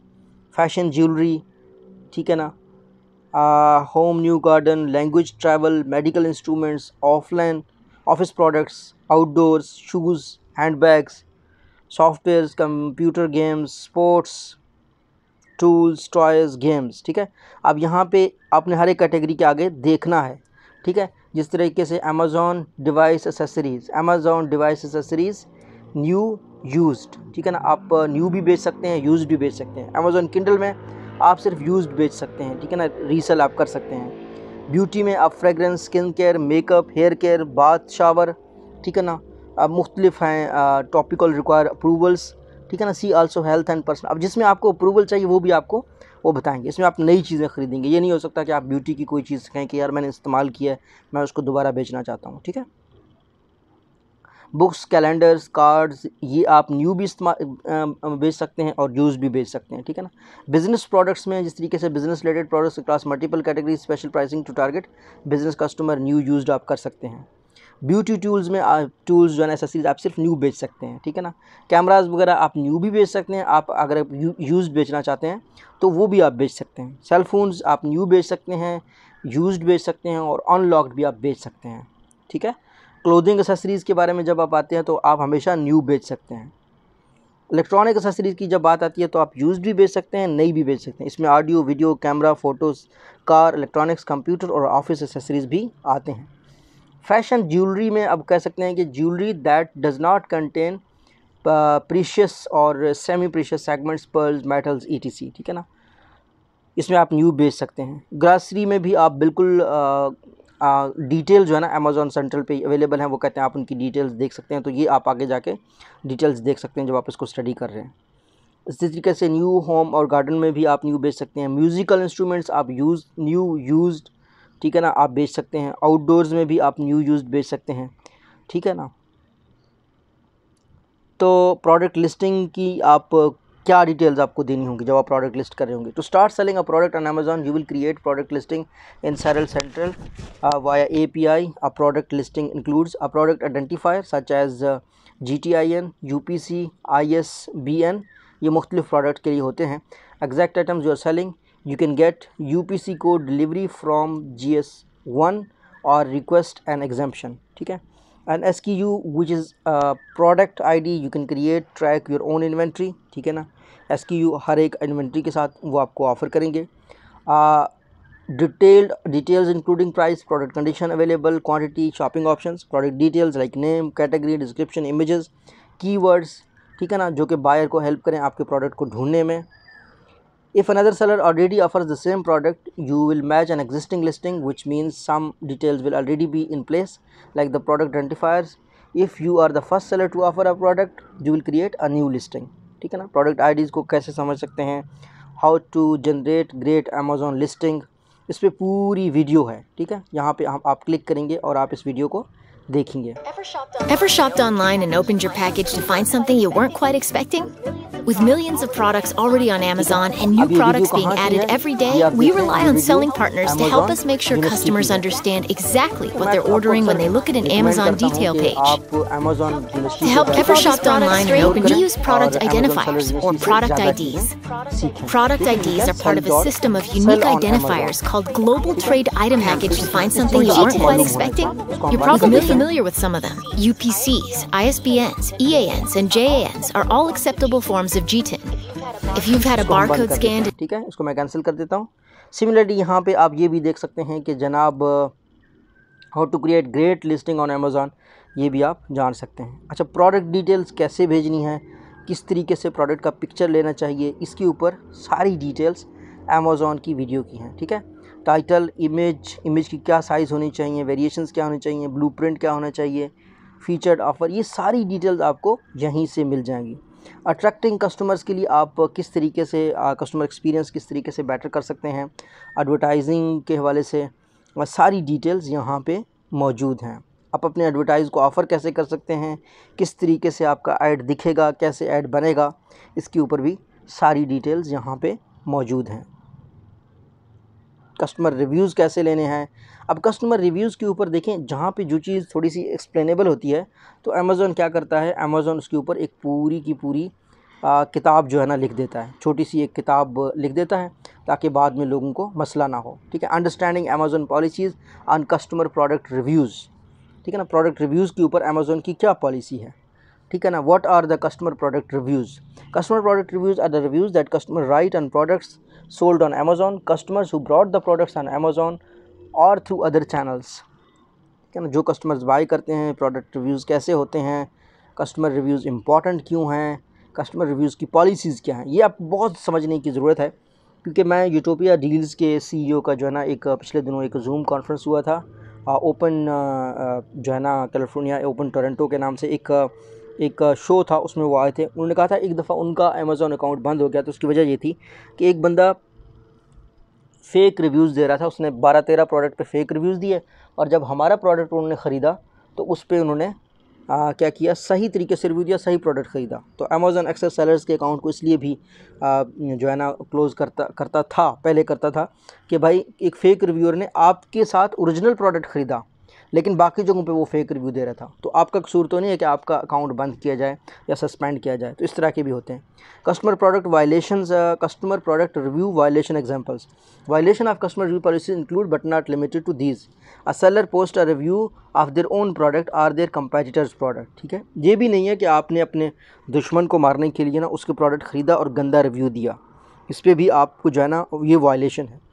fashion jewellery ठीक है ना home new garden language travel medical instruments offline office products outdoors shoes hand bags software computer games sports tools toys games ठीक है अब यहाँ पे आपने हर एक कैटेगरी के आगे देखना है ठीक है जिस तरीके से Amazon device accessories Amazon device accessories new use ठीक है ना आप न्यू uh, भी बेच सकते हैं यूज भी बेच सकते हैं अमेज़ोन किंडल में आप सिर्फ यूज बेच सकते हैं ठीक है ना रीसेल आप कर सकते हैं ब्यूटी में आप fragrance skin care makeup hair care bath shower ठीक है ना मुख्तलिफ हैं टॉपिकल रिक्वायर अप्रूवल्स ठीक है ना see also health and person अब जिसमें आपको अप्रूवल चाहिए वो भी आपको वो बताएंगे इसमें आप नई चीज़ें खरीदेंगे ये नहीं हो सकता कि आप ब्यूटी की कोई चीज़ कहें कि यार मैंने इस्तेमाल किया है मैं उसको दोबारा बेचना चाहता हूँ ठीक है बुक्स कैलेंडर्स कार्ड्स ये आप न्यू भी इस्तेमाल बेच सकते हैं और यूज़ भी बेच सकते हैं ठीक है ना बिज़नेस प्रोडक्ट्स में जिस तरीके से business related products class multiple category special pricing to target business customer new used आप कर सकते हैं ब्यूटी टूल्स में आप टूल्स जो है ना एसेसरीज आप सिर्फ न्यू बेच सकते हैं ठीक है ना कैमराज वगैरह आप न्यू भी बेच सकते हैं आप अगर यूज़ बेचना चाहते हैं तो वो भी आप बेच सकते हैं सेल फोन्स आप न्यू बेच सकते हैं यूज्ड बेच सकते हैं और अनलॉक्ड भी आप बेच सकते हैं ठीक है क्लोथिंग एसेसरीज़ के बारे में जब आप आते हैं तो आप हमेशा न्यू बेच सकते हैं इलेक्ट्रॉनिक एसेसरीज़ की जब बात आती है तो आप यूज़ भी बेच सकते हैं नई भी बेच सकते हैं इसमें audio video camera photos car electronics computer और ऑफिस एसेसरीज़ भी आते हैं फैशन ज्वेलरी में अब कह सकते हैं कि jewellery that does not contain precious और semi precious segments pearls metals ETC ठीक है ना इसमें आप न्यू बेच सकते हैं ग्रासरी में भी आप बिल्कुल डिटेल uh, uh, जो है ना अमेज़ोन सेंट्रल पे अवेलेबल हैं वो कहते हैं आप उनकी डिटेल्स देख सकते हैं तो ये आप आगे जाके डिटेल्स देख सकते हैं जब आप इसको स्टडी कर रहे हैं इसी तरीके से न्यू होम और गार्डन में भी आप न्यू बेच सकते हैं म्यूज़िकल इंस्ट्रूमेंट्स आप यूज़ न्यू यूज्ड ठीक है ना आप बेच सकते हैं आउटडोर्स में भी आप न्यू यूज बेच सकते हैं ठीक है ना तो प्रोडक्ट लिस्टिंग की आप क्या डिटेल्स आपको देनी होंगी जब आप प्रोडक्ट लिस्ट कर रहे होंगे to start selling a product on Amazon you will create product listing in seller central via A P I a product listing includes a product identifier such as G T I N U P C I S B N ये मुख्तलिफ product के लिए होते हैं exact items you are selling you can get UPC code delivery from GS1 or request an exemption ठीक है की SKU which is a product ID you can create track your own inventory ठीक है ना SKU हर एक inventory के साथ वो आपको ऑफ़र करेंगे detailed details including price product condition available quantity shopping option product details like name category description keywords ठीक है ना जो कि बायर को हेल्प करें आपके प्रोडक्ट को ढूंढने में If another seller already offers the same product, you will match an existing listing which means some details will already be in place like the product identifiers. If you are the first seller to offer a product, you will create a new listing. ठीक है ना product IDs को कैसे समझ सकते हैं how to generate great Amazon listing इस पर पूरी वीडियो है ठीक है यहाँ पे आप, आप क्लिक करेंगे और आप इस वीडियो को देखेंगे Ever shopped online and opened your package to find something you weren't quite expecting? With millions of products already on Amazon and new products being added every day, we rely on selling partners to help us make sure customers understand exactly what they're ordering when they look at an Amazon detail page. To help Ever shopped online and open, we use product identifiers or product IDs. Product IDs are part of a system of unique identifiers called Global Trade Item Package to find something you weren't quite expecting. You're probably familiar with some of them. UPCs, ISBNs, EANs, and JANs are all acceptable forms of GTIN. If you've had a barcode scanned... ठीक है इसको मैं cancel कर देता हूँ Similarly, यहाँ पे आप ये भी देख सकते हैं कि जनाब how to create great listing on Amazon. ये भी आप जान सकते हैं अच्छा product details कैसे भेजनी है किस तरीके से product का picture लेना चाहिए इसके ऊपर सारी details Amazon की video की हैं ठीक है टाइटल इमेज इमेज की क्या साइज़ होनी चाहिए वेरिएशंस क्या होने चाहिए ब्लूप्रिंट क्या होना चाहिए फीचर्ड ऑफ़र ये सारी डिटेल्स आपको यहीं से मिल जाएंगी अट्रैक्टिंग कस्टमर्स के लिए आप किस तरीके से कस्टमर एक्सपीरियंस किस तरीके से बेटर कर सकते हैं एडवर्टाइजिंग के हवाले से सारी डिटेल्स यहाँ पे मौजूद हैं आप अपने एडवर्टाइज़ को ऑफ़र कैसे कर सकते हैं किस तरीके से आपका ऐड दिखेगा कैसे ऐड बनेगा इसके ऊपर भी सारी डिटेल्स यहाँ पे मौजूद हैं कस्टमर रिव्यूज़ कैसे लेने हैं अब कस्टमर रिव्यूज़ के ऊपर देखें जहाँ पे जो चीज़ थोड़ी सी एक्सप्लेनेबल होती है तो अमेज़ोन क्या करता है अमेज़ोन उसके ऊपर एक पूरी की पूरी आ, किताब जो है ना लिख देता है छोटी सी एक किताब लिख देता है ताकि बाद में लोगों को मसला ना हो ठीक है understanding Amazon policies on customer product reviews ठीक है ना प्रोडक्ट रिव्यूज़ के ऊपर अमेज़ोन की क्या पॉलिसी है ठीक है ना what are the customer product reviews customer product reviews are the reviews that customer write on products sold on Amazon, customers who brought the products on Amazon और through other channels ठीक है ना जो customers by करते हैं product reviews कैसे होते हैं कस्टमर रिव्यूज़ इम्पॉर्टेंट क्यों हैं कस्टमर रिव्यूज़ की पॉलिसीज़ क्या हैं ये आप बहुत समझने की ज़रूरत है क्योंकि मैं यूटोपिया डील्स के सीईओ e का जो है ना एक पिछले दिनों एक जूम कॉन्फ्रेंस हुआ था ओपन जो है ना कैलिफोर्निया ओपन टोरेंटो के नाम से एक एक शो था उसमें वो आए थे उन्होंने कहा था एक दफ़ा उनका अमेज़ोन अकाउंट बंद हो गया तो उसकी वजह ये थी कि एक बंदा फ़ेक रिव्यूज़ दे रहा था उसने बारह तेरह प्रोडक्ट पे फ़ेक रिव्यूज़ दिए और जब हमारा प्रोडक्ट उन्होंने ख़रीदा तो उस पर उन्होंने आ, क्या किया सही तरीके से रिव्यू दिया सही प्रोडक्ट ख़रीदा तो अमेज़ोन एक्सेस सेलर्स के अकाउंट को इसलिए भी आ, जो है ना क्लोज़ करता करता था पहले करता था कि भाई एक फ़ेक रिव्यूअर ने आपके साथ ओरिजिनल प्रोडक्ट ख़रीदा लेकिन बाकी जगहों पे वो फेक रिव्यू दे रहा था तो आपका कसूर तो नहीं है कि आपका अकाउंट बंद किया जाए या सस्पेंड किया जाए तो इस तरह के भी होते हैं customer product violation customer product review violation examples violation of customer review policy include but not limited to these a seller post a review of their own product or their competitors product ठीक है ये भी नहीं है कि आपने अपने दुश्मन को मारने के लिए ना उसके प्रोडक्ट ख़रीदा और गंदा रिव्यू दिया इस पर भी आपको जो है ना ये वायलेशन है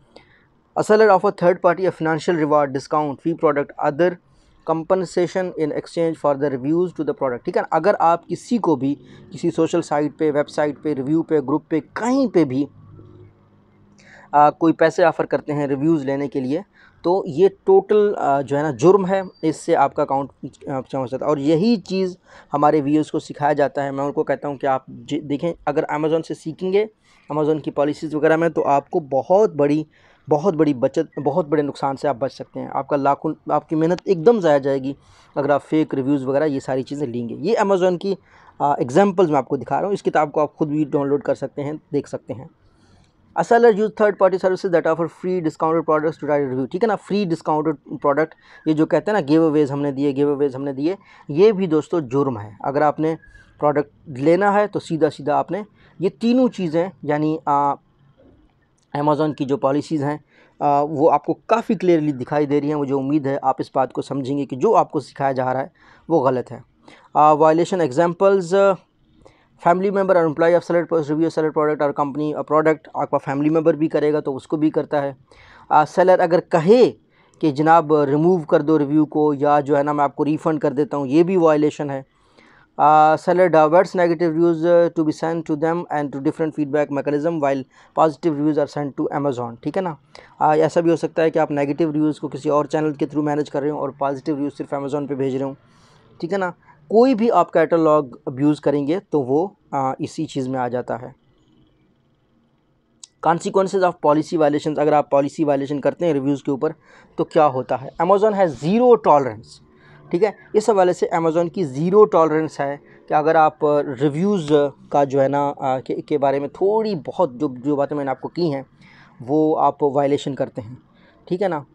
A seller offer third party a financial reward, discount, free product, other compensation in exchange for the reviews to the product ठीक है अगर आप किसी को भी किसी सोशल साइट पे वेबसाइट पे रिव्यू पे ग्रुप पे कहीं पे भी आ, कोई पैसे ऑफ़र करते हैं रिव्यूज़ लेने के लिए तो ये टोटल जो है ना जुर्म है इससे आपका अकाउंट समझ सकता है और यही चीज़ हमारे व्यूज़ को सिखाया जाता है मैं उनको कहता हूँ कि आप देखें अगर अमेज़ोन से सीखेंगे अमेज़ोन की पॉलिसीज़ वगैरह में तो आपको बहुत बड़ी बहुत बड़ी बचत बहुत बड़े नुकसान से आप बच सकते हैं आपका लाखों आपकी मेहनत एकदम ज़ाया जाएगी अगर आप फेक रिव्यूज़ वगैरह ये सारी चीज़ें लेंगे ये अमेज़ोन की एग्जाम्पल्स मैं आपको दिखा रहा हूँ इस किताब को आप खुद भी डाउनलोड कर सकते हैं देख सकते हैं असल seller use third party services that free discounted discounted products to write ठीक है ना फ्री डिस्काउंटेड प्रोडक्ट ये जो कहते हैं ना गिव अवेज हमने दिए गिव अवेज हमने दिए ये भी दोस्तों जुर्म है अगर आपने प्रोडक्ट लेना है तो सीधा सीधा आपने ये तीनों चीज़ें यानी अमेज़ोन की जो पॉलिसीज़ हैं आ, वो आपको काफ़ी क्लियरली दिखाई दे रही हैं मुझे उम्मीद है आप इस बात को समझेंगे कि जो आपको सिखाया जा रहा है वो गलत है वायलेशन एग्जाम्पल्स फैमिली मेम्बर और employ of seller review seller product और कंपनी प्रोडक्ट आपका फैमिली मेम्बर भी करेगा तो उसको भी करता है सेलर अगर कहे कि जनाब रिमूव कर दो रिव्यू को या जो है ना मैं आपको रिफ़ंड कर देता हूँ ये भी वायलेशन है uh, seller diverts negative reviews uh, to be sent to them and to different feedback mechanism while positive reviews are sent to Amazon ठीक है ना uh, ऐसा भी हो सकता है कि आप negative reviews को किसी और channel के through manage कर रहे हो और positive reviews सिर्फ Amazon पे भेज रहे हो ठीक है ना कोई भी आप कैटलॉग अब्यूज़ करेंगे तो वो आ, इसी चीज़ में आ जाता है कॉन्सिक्वेंसेज ऑफ पॉलिसी वायलेशन अगर आप पॉलिसी वायलेशन करते हैं रिव्यूज़ के ऊपर तो क्या होता है अमेजोन हैज़ ज़ीरो टॉलरेंस ठीक है इस हवाले से अमेज़ोन की ज़ीरो टॉलरेंस है कि अगर आप रिव्यूज़ का जो है ना के, के बारे में थोड़ी बहुत जो जो बातें मैंने आपको की हैं वो आप वायलेशन करते हैं ठीक है ना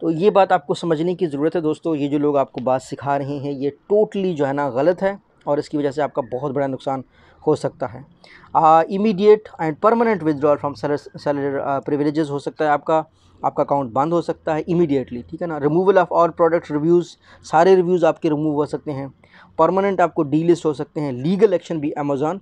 तो ये बात आपको समझने की ज़रूरत है दोस्तों ये जो लोग आपको बात सिखा रहे हैं ये टोटली जो है ना गलत है और इसकी वजह से आपका बहुत बड़ा नुकसान हो सकता है immediate and permanent withdrawal from seller seller हो सकता है आपका आपका अकाउंट बंद हो सकता है इमीडिएटली ठीक है ना रिमूवल ऑफ और प्रोडक्ट्स रिव्यूज़ सारे रिव्यूज़ आपके रिमूव हो सकते हैं परमानेंट आपको डीलिस्ट हो सकते हैं लीगल एक्शन भी अमेज़ॉन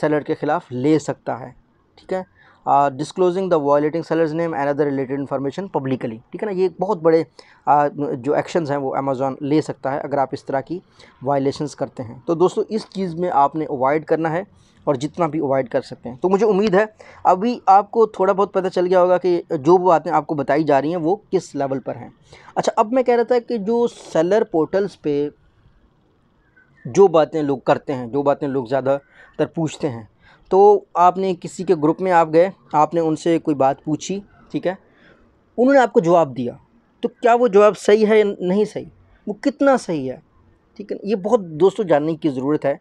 सेलर के ख़िलाफ़ ले सकता है ठीक है disclosing the violating sellers name and other related information publicly ठीक है ना ये एक बहुत बड़े uh, जो एक्शंस हैं वो अमेज़ॉन ले सकता है अगर आप इस तरह की वायलेशंस करते हैं तो दोस्तों इस चीज़ में आपने अवॉइड करना है और जितना भी अवॉइड कर सकते हैं तो मुझे उम्मीद है अभी आपको थोड़ा बहुत पता चल गया होगा कि जो बातें आपको बताई जा रही हैं वो किस लेवल पर हैं अच्छा अब मैं कह रहा था कि जो सेलर पोर्टल्स पे जो बातें लोग करते हैं जो बातें लोग ज़्यादातर पूछते हैं तो आपने किसी के ग्रुप में आप गए आपने उनसे कोई बात पूछी ठीक है उन्होंने आपको जवाब दिया तो क्या वो जवाब सही है या नहीं सही वो कितना सही है ठीक है ये बहुत दोस्तों जानने की ज़रूरत है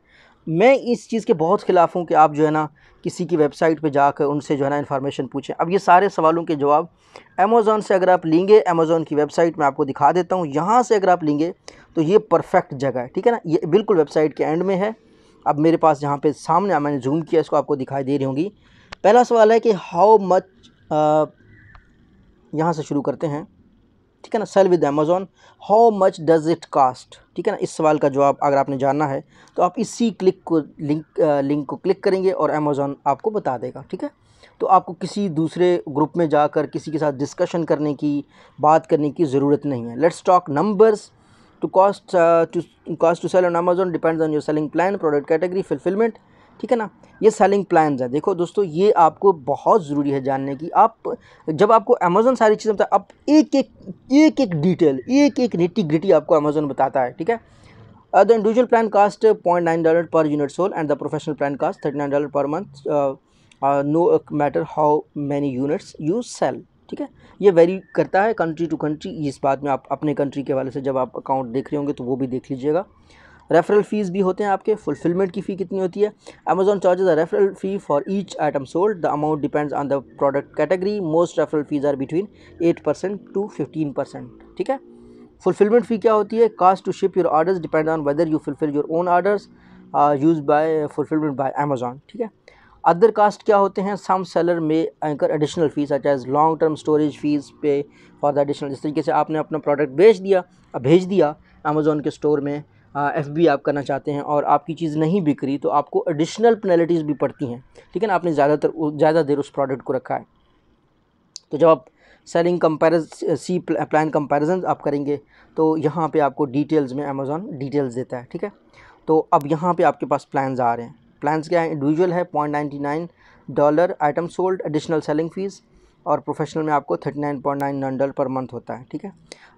मैं इस चीज़ के बहुत ख़िलाफ़ हूँ कि आप जो है ना किसी की वेबसाइट पे जाकर उनसे जो है ना इन्फॉर्मेशन पूछें अब ये सारे सवालों के जवाब अमेज़ोन से अगर आप लेंगे अमेज़ोन की वेबसाइट में आपको दिखा देता हूँ यहाँ से अगर आप लेंगे तो ये परफेक्ट जगह है ठीक है ना ये बिल्कुल वेबसाइट के एंड में है अब मेरे पास जहाँ पे सामने मैंने जूम किया इसको आपको दिखाई दे रही होंगी पहला सवाल है कि हाउ मच यहाँ से शुरू करते हैं ठीक है ना sell with Amazon how much does it cost ठीक है ना इस सवाल का जवाब अगर आपने जानना है तो आप इसी क्लिक को लिंक लिंक को क्लिक करेंगे और अमेज़ोन आपको बता देगा ठीक है तो आपको किसी दूसरे ग्रुप में जाकर किसी के साथ डिस्कशन करने की बात करने की ज़रूरत नहीं है let's talk numbers to cost uh, to cost to sell on amazon depends on your selling plan product category fulfillment ठीक है ना ये सेलिंग प्लान है देखो दोस्तों ये आपको बहुत ज़रूरी है जानने की आप जब आपको अमेजोन सारी चीज़ें बताए आप एक एक एक एक डिटेल एक एक निटी ग्रिटी आपको अमेजोन बताता है ठीक है the individual plan cost point nine dollar per unit sold and the professional plan cost thirty nine dollar per month no matter how many units you sell ठीक है ये वेरी करता है कंट्री टू कंट्री इस बात में आप अपने कंट्री के वाले से जब आप अकाउंट देख रहे होंगे तो वो भी देख लीजिएगा रेफरल फ़ीस भी होते हैं आपके फुलफिलमेंट की फ़ी कितनी होती है Amazon charges a referral fee for each item sold the amount depends on the product category most referral fees are between eight percent to fifteen percent ठीक है फुलफिलमेंट फ़ी क्या होती है cost to ship your orders depend on whether you fulfil your own orders use by fulfilment by Amazon ठीक है other cost क्या होते हैं सम सेलर में एंकर एडिशनल फ़ीस अच्छा as long term storage fees pay for the additional इस तरीके से आपने अपना प्रोडक्ट बेच दिया अब भेज दिया अमेज़ोन के स्टोर में एफ बी आप करना चाहते हैं और आपकी चीज़ नहीं बिक रही तो आपको एडिशनल पेनल्टीज़ भी पड़ती हैं ठीक है ना आपने ज़्यादातर ज़्यादा देर उस प्रोडक्ट को रखा है तो जब आप सेलिंग कंपेरिज सी प्लान कम्पेरिज़न आप करेंगे तो यहाँ पे आपको डिटेल्स में अमेजोन डिटेल्स देता है ठीक है तो अब यहाँ पे आपके पास प्लान्स आ रहे हैं प्लान्स क्या हैं इंडिविजुअल है point ninety nine dollar item sold additional selling fees और प्रोफेशनल में आपको thirty nine point nine nine dollar per month होता है ठीक है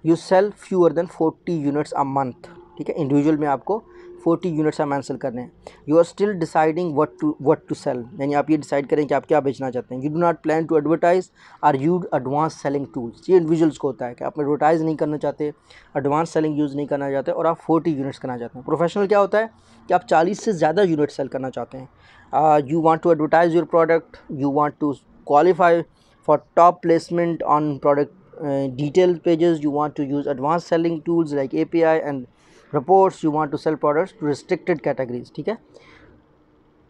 you sell fewer than forty units a month ठीक है इंडिविजुअल में आपको फोर्टी यूनिट्स हम एंसल कर रहे हैं you are still deciding what to what to sell यानी आप ये डिसाइड करें कि आप क्या बेचना चाहते हैं you do not plan to advertise or you advance selling tools ये इंडिविजुअल्स को होता है कि आप एडवर्टाइज नहीं करना चाहते एडवांस सेलिंग यूज़ नहीं करना चाहते और आप फोर्टी यूनिट्स करना चाहते हैं प्रोफेशनल क्या होता है कि आप चालीस से ज़्यादा यूनिट सेल करना चाहते हैं you want to advertise your product you want to qualify for top placement on product detail pages you want to use advance selling tools like A P I and reports you want to sell products to restricted categories ठीक है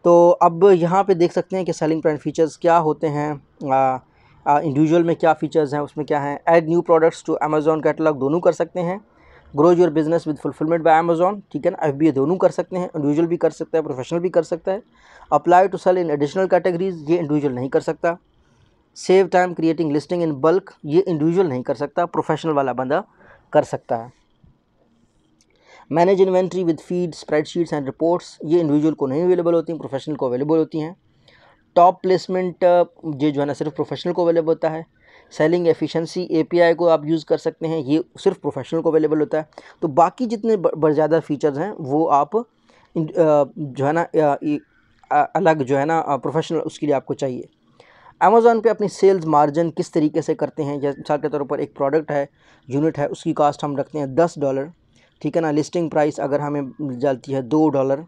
तो अब यहाँ पे देख सकते हैं कि सेलिंग प्लान फीचर्स क्या होते हैं इंडिविजुअल में क्या फीचर्स हैं उसमें क्या हैं add new products to Amazon catalogue दोनों कर सकते हैं grow your business with fulfilment by Amazon ठीक है ना एफ दोनों कर सकते हैं इंडिविजुअल भी कर सकता है प्रोफेशनल भी कर सकता है apply to sell in additional categories ये इंडिविजुअल नहीं कर सकता save time creating listing in bulk ये इंडिविजुअल नहीं कर सकता प्रोफेशनल वाला बंदा कर सकता है manage inventory with feed spreadsheets and reports ये इंडिविजुअल को नहीं अवेलेबल होती प्रोफेशनल को अवेलेबल होती हैं टॉप प्लेसमेंट uh, ये जो है ना सिर्फ प्रोफेशनल को अवेलेबल होता है सेलिंग एफिशिएंसी एपीआई को आप यूज़ कर सकते हैं ये सिर्फ प्रोफेशनल को अवेलेबल होता है तो बाकी जितने बड़े ज़्यादा फीचर्स हैं वो आप uh, जो है ना अलग जो है ना प्रोफेशनल उसके लिए आपको चाहिए अमेज़ोन पे अपनी सेल्स मार्जिन किस तरीके से करते हैं जैसे मिसाल के तौर पर एक प्रोडक्ट है यूनिट है उसकी कास्ट हम रखते हैं दस डॉलर ठीक है ना लिस्टिंग प्राइस अगर हमें मिल जाती है दो डॉलर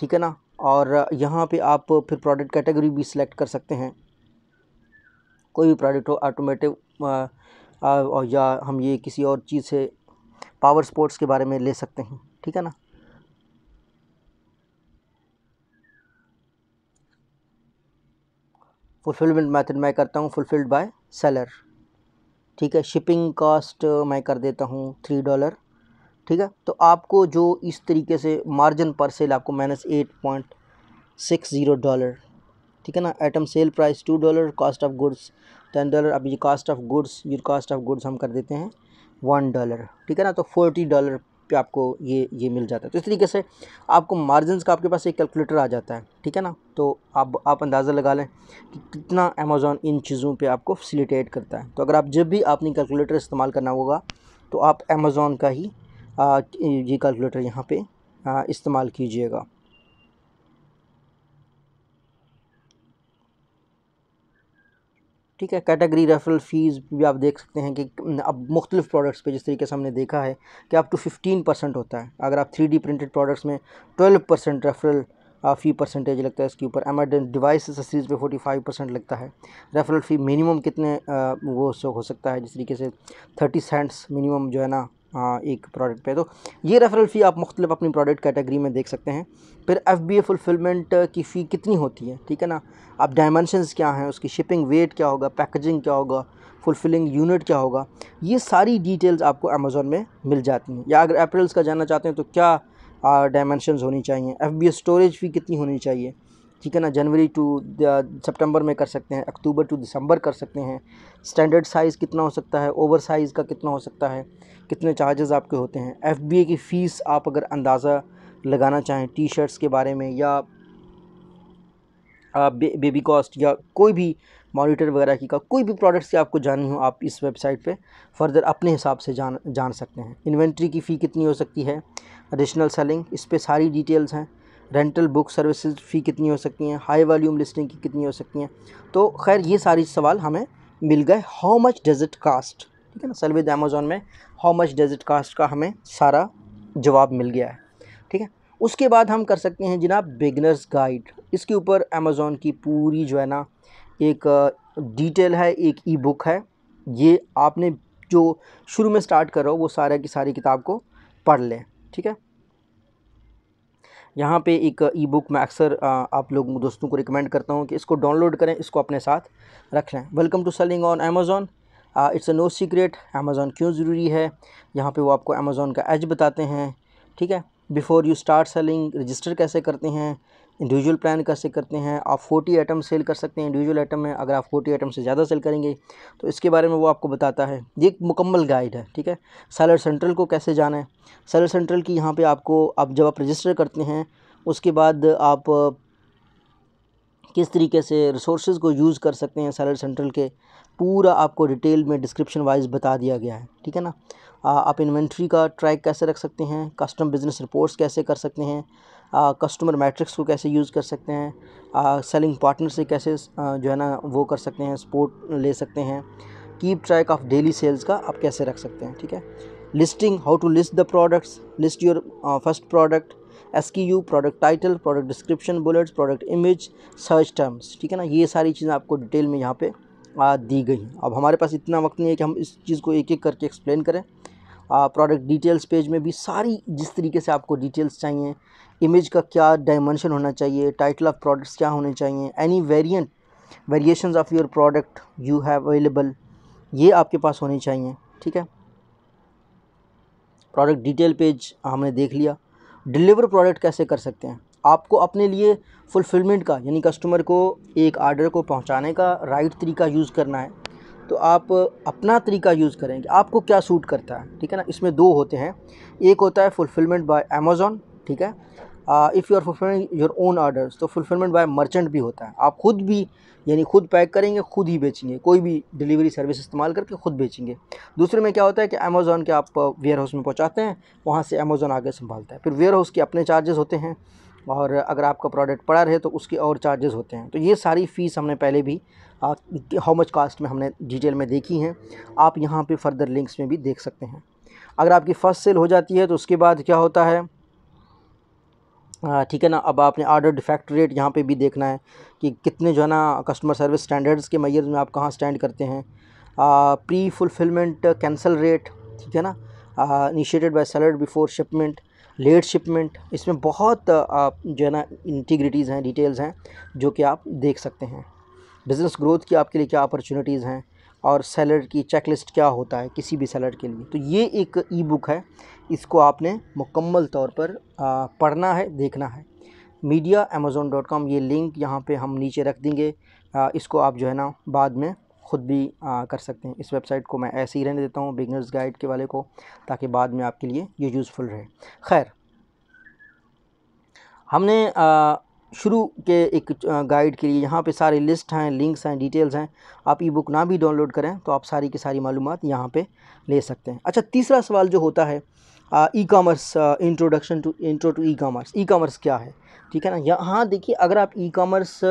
ठीक है ना और यहाँ पे आप फिर प्रोडक्ट कैटेगरी भी सिलेक्ट कर सकते हैं कोई भी प्रोडक्ट हो ऑटोमेटिव या हम ये किसी और चीज़ से पावर स्पोर्ट्स के बारे में ले सकते हैं ठीक है ना फुलफिलमेंट मेथड मैं करता हूँ फुलफिल्ड बाय सेलर ठीक है शिपिंग कॉस्ट मैं कर देता हूँ थ्री डॉलर ठीक है तो आपको जो इस तरीके से मार्जिन पर सेल आपको minus eight point six zero dollar ठीक है ना item sale price two dollar cost of goods ten dollar अब ये कॉस्ट ऑफ गुड्स ये कॉस्ट ऑफ गुड्स हम कर देते हैं वन डॉलर ठीक है ना तो फोर्टी डॉलर पे आपको ये ये मिल जाता है तो इस तरीके से आपको मार्जिन का आपके पास एक कैलकुलेटर आ जाता है ठीक है ना तो आप आप अंदाज़ा लगा लें कि कितना अमेज़ोन इन चीज़ों पे आपको फैसिलिटेट करता है तो अगर आप जब भी आपने कैलकुलेटर इस्तेमाल करना होगा तो आप अमेज़ोन का ही ये कैलकुलेटर यहाँ पे इस्तेमाल कीजिएगा ठीक है कैटेगरी रेफरल फ़ीस भी आप देख सकते हैं कि अब मुख्तलिफ प्रोडक्ट्स पे जिस तरीके से हमने देखा है कि अप टू फिफ्टीन परसेंट होता है अगर आप थ्री डी प्रिंटेड प्रोडक्ट्स में twelve percent referral fee percentage लगता है इसके ऊपर एमरजेंट डिवाइस एसेसरीज पे फोर्टी फाइव परसेंट लगता है रेफरल फ़ी मिनिमम कितने वो हो सकता है जिस तरीके से थर्टी सेंट्स मिनिमम जो है ना हाँ एक प्रोडक्ट पे तो ये रेफरल फ़ी आप मुख्तलिफ अपनी प्रोडक्ट कैटेगरी में देख सकते हैं फिर एफ बी ए फुलफिलमेंट की फ़ी कितनी होती है ठीक है ना आप डायमेंशनस क्या हैं उसकी शिपिंग वेट क्या होगा पैकेजिंग क्या होगा फुलफिलिंग यूनिट क्या होगा ये सारी डिटेल्स आपको अमेज़ोन में मिल जाती हैं या अगर अप्रैल्स का जानना चाहते हैं तो क्या डायमेंशनस होनी चाहिए F B A storage fee कितनी होनी चाहिए ठीक है ना जनवरी टू सितंबर में कर सकते हैं अक्टूबर टू दिसंबर कर सकते हैं स्टैंडर्ड साइज़ कितना हो सकता है ओवर साइज़ का कितना हो सकता है कितने चार्जेस आपके होते हैं एफ की फ़ीस आप अगर अंदाज़ा लगाना चाहें टी शर्ट्स के बारे में या बे, बेबी कॉस्ट या कोई भी मॉनिटर वगैरह की का कोई भी प्रोडक्ट्स की आपको जाननी हो आप इस वेबसाइट पे फर्दर अपने हिसाब से जान जान सकते हैं इन्वेंट्री की फ़ी कितनी हो सकती है एडिशनल सेलिंग इस पर सारी डिटेल्स हैं रेंटल बुक सर्विसेज फ़ी कितनी हो सकती हैं हाई वॉल्यूम लिस्टिंग की कितनी हो सकती हैं तो खैर ये सारी सवाल हमें मिल गए how much does it cost ठीक है ना सर्विद अमेज़ोन में how much does it cost का हमें सारा जवाब मिल गया है ठीक है उसके बाद हम कर सकते हैं जनाब बिगनर्स गाइड इसके ऊपर अमेज़ोन की पूरी जो है ना एक डिटेल है एक ई बुक है ये आपने जो शुरू में स्टार्ट करो वो सारे की सारी किताब को पढ़ लें ठीक है यहाँ पे एक ई बुक मैं अक्सर आप लोग दोस्तों को रिकमेंड करता हूँ कि इसको डाउनलोड करें इसको अपने साथ रख लें welcome to selling on Amazon it's a no secret Amazon क्यों ज़रूरी है यहाँ पे वो आपको अमेज़ोन का एज बताते हैं ठीक है before you start selling register कैसे करते हैं इंडिविजुअल प्लान कैसे करते हैं आप फोर्टी आइटम सेल कर सकते हैं इंडिविजुअल आइटम में अगर आप फोर्टी आइटम से ज़्यादा सेल करेंगे तो इसके बारे में वो आपको बताता है ये एक मुकम्मल गाइड है ठीक है सेलर सेंट्रल को कैसे जाना है सेलर सेंट्रल की यहाँ पे आपको आप जब आप रजिस्टर करते हैं उसके बाद आप किस तरीके से रिसोर्स को यूज़ कर सकते हैं सेलर सेंट्रल के पूरा आपको डिटेल में डिस्क्रिप्शन वाइज बता दिया गया है ठीक है ना आप इन्वेंट्री का ट्रैक कैसे रख सकते हैं कस्टम बिज़नेस रिपोर्ट्स कैसे कर सकते हैं कस्टमर मैट्रिक्स को कैसे यूज़ कर सकते हैं सेलिंग पार्टनर से कैसे जो है ना वो कर सकते हैं सपोर्ट ले सकते हैं keep track of daily sales का आप कैसे रख सकते हैं ठीक है listing how to list the products list your first product S K U product title product description bullets product image search terms ठीक है ना ये सारी चीज़ें आपको डिटेल में यहाँ पे आ, दी गई हैं अब हमारे पास इतना वक्त नहीं है कि हम इस चीज़ को एक एक करके एक्सप्लेन करें प्रोडक्ट डिटेल्स पेज में भी सारी जिस तरीके से आपको डिटेल्स चाहिए इमेज का क्या डायमेंशन होना चाहिए टाइटल ऑफ प्रोडक्ट्स क्या होने चाहिए any variant variation of your product you have available ये आपके पास होने चाहिए ठीक है प्रोडक्ट डिटेल पेज हमने देख लिया डिलीवर प्रोडक्ट कैसे कर सकते हैं आपको अपने लिए फुलफिलमेंट का यानी कस्टमर को एक आर्डर को पहुँचाने का राइट तरीका यूज़ करना है तो आप अपना तरीका यूज़ करेंगे आपको क्या सूट करता है ठीक है ना इसमें दो होते हैं एक होता है फुलफिलमेंट बाय अमेज़ॉन ठीक है if you are fulfilling your own orders तो फुलफिलमेंट बाय मर्चेंट भी होता है आप खुद भी यानी खुद पैक करेंगे खुद ही बेचेंगे कोई भी डिलीवरी सर्विस इस्तेमाल करके खुद बेचेंगे दूसरे में क्या होता है कि अमेज़ोन के आप वेयर uh, हाउस में पहुँचाते हैं वहाँ से अमेज़ोन आगे संभालता है फिर वेयर हाउस के अपने चार्जेस होते हैं और अगर आपका प्रोडक्ट पड़ा रहे तो उसके और चार्जेस होते हैं तो ये सारी फ़ीस हमने पहले भी हाउ मच कास्ट में हमने डिटेल में देखी हैं आप यहाँ पे फर्दर लिंक्स में भी देख सकते हैं अगर आपकी फ़र्स्ट सेल हो जाती है तो उसके बाद क्या होता है हाँ, ठीक है ना अब आपने आर्डर डिफेक्ट रेट यहाँ पे भी देखना है कि कितने जो है ना कस्टमर सर्विस स्टैंडर्ड्स के मैयर में आप कहाँ स्टैंड करते हैं प्री फुलफिलमेंट कैंसिल रेट ठीक है ना initiated by seller before shipment late shipment इसमें बहुत आप जो है ना इंटीग्रिटीज़ हैं डिटेल्स हैं जो कि आप देख सकते हैं बिज़नेस ग्रोथ की आपके लिए क्या अपॉर्चुनिटीज़ हैं और सेलर की चेकलिस्ट क्या होता है किसी भी सेलर के लिए तो ये एक ई बुक है इसको आपने मुकम्मल तौर पर पढ़ना है देखना है मीडिया अमेज़ोन डॉट कॉम ये लिंक यहाँ पे हम नीचे रख देंगे इसको आप जो है ना बाद में ख़ुद भी कर सकते हैं इस वेबसाइट को मैं ऐसे ही रहने देता हूँ बिगनर्स गाइड के वाले को ताकि बाद में आपके लिए ये यूज़फुल रहे खैर हमने आ, शुरू के एक गाइड के लिए यहाँ पे सारे लिस्ट हैं लिंक्स हैं डिटेल्स हैं आप ई बुक ना भी डाउनलोड करें तो आप सारी की सारी मालूम यहाँ पे ले सकते हैं अच्छा तीसरा सवाल जो होता है e-commerce introduction to intro to E e-commerce e-commerce क्या है ठीक है ना यहाँ देखिए अगर आप ई कामर्स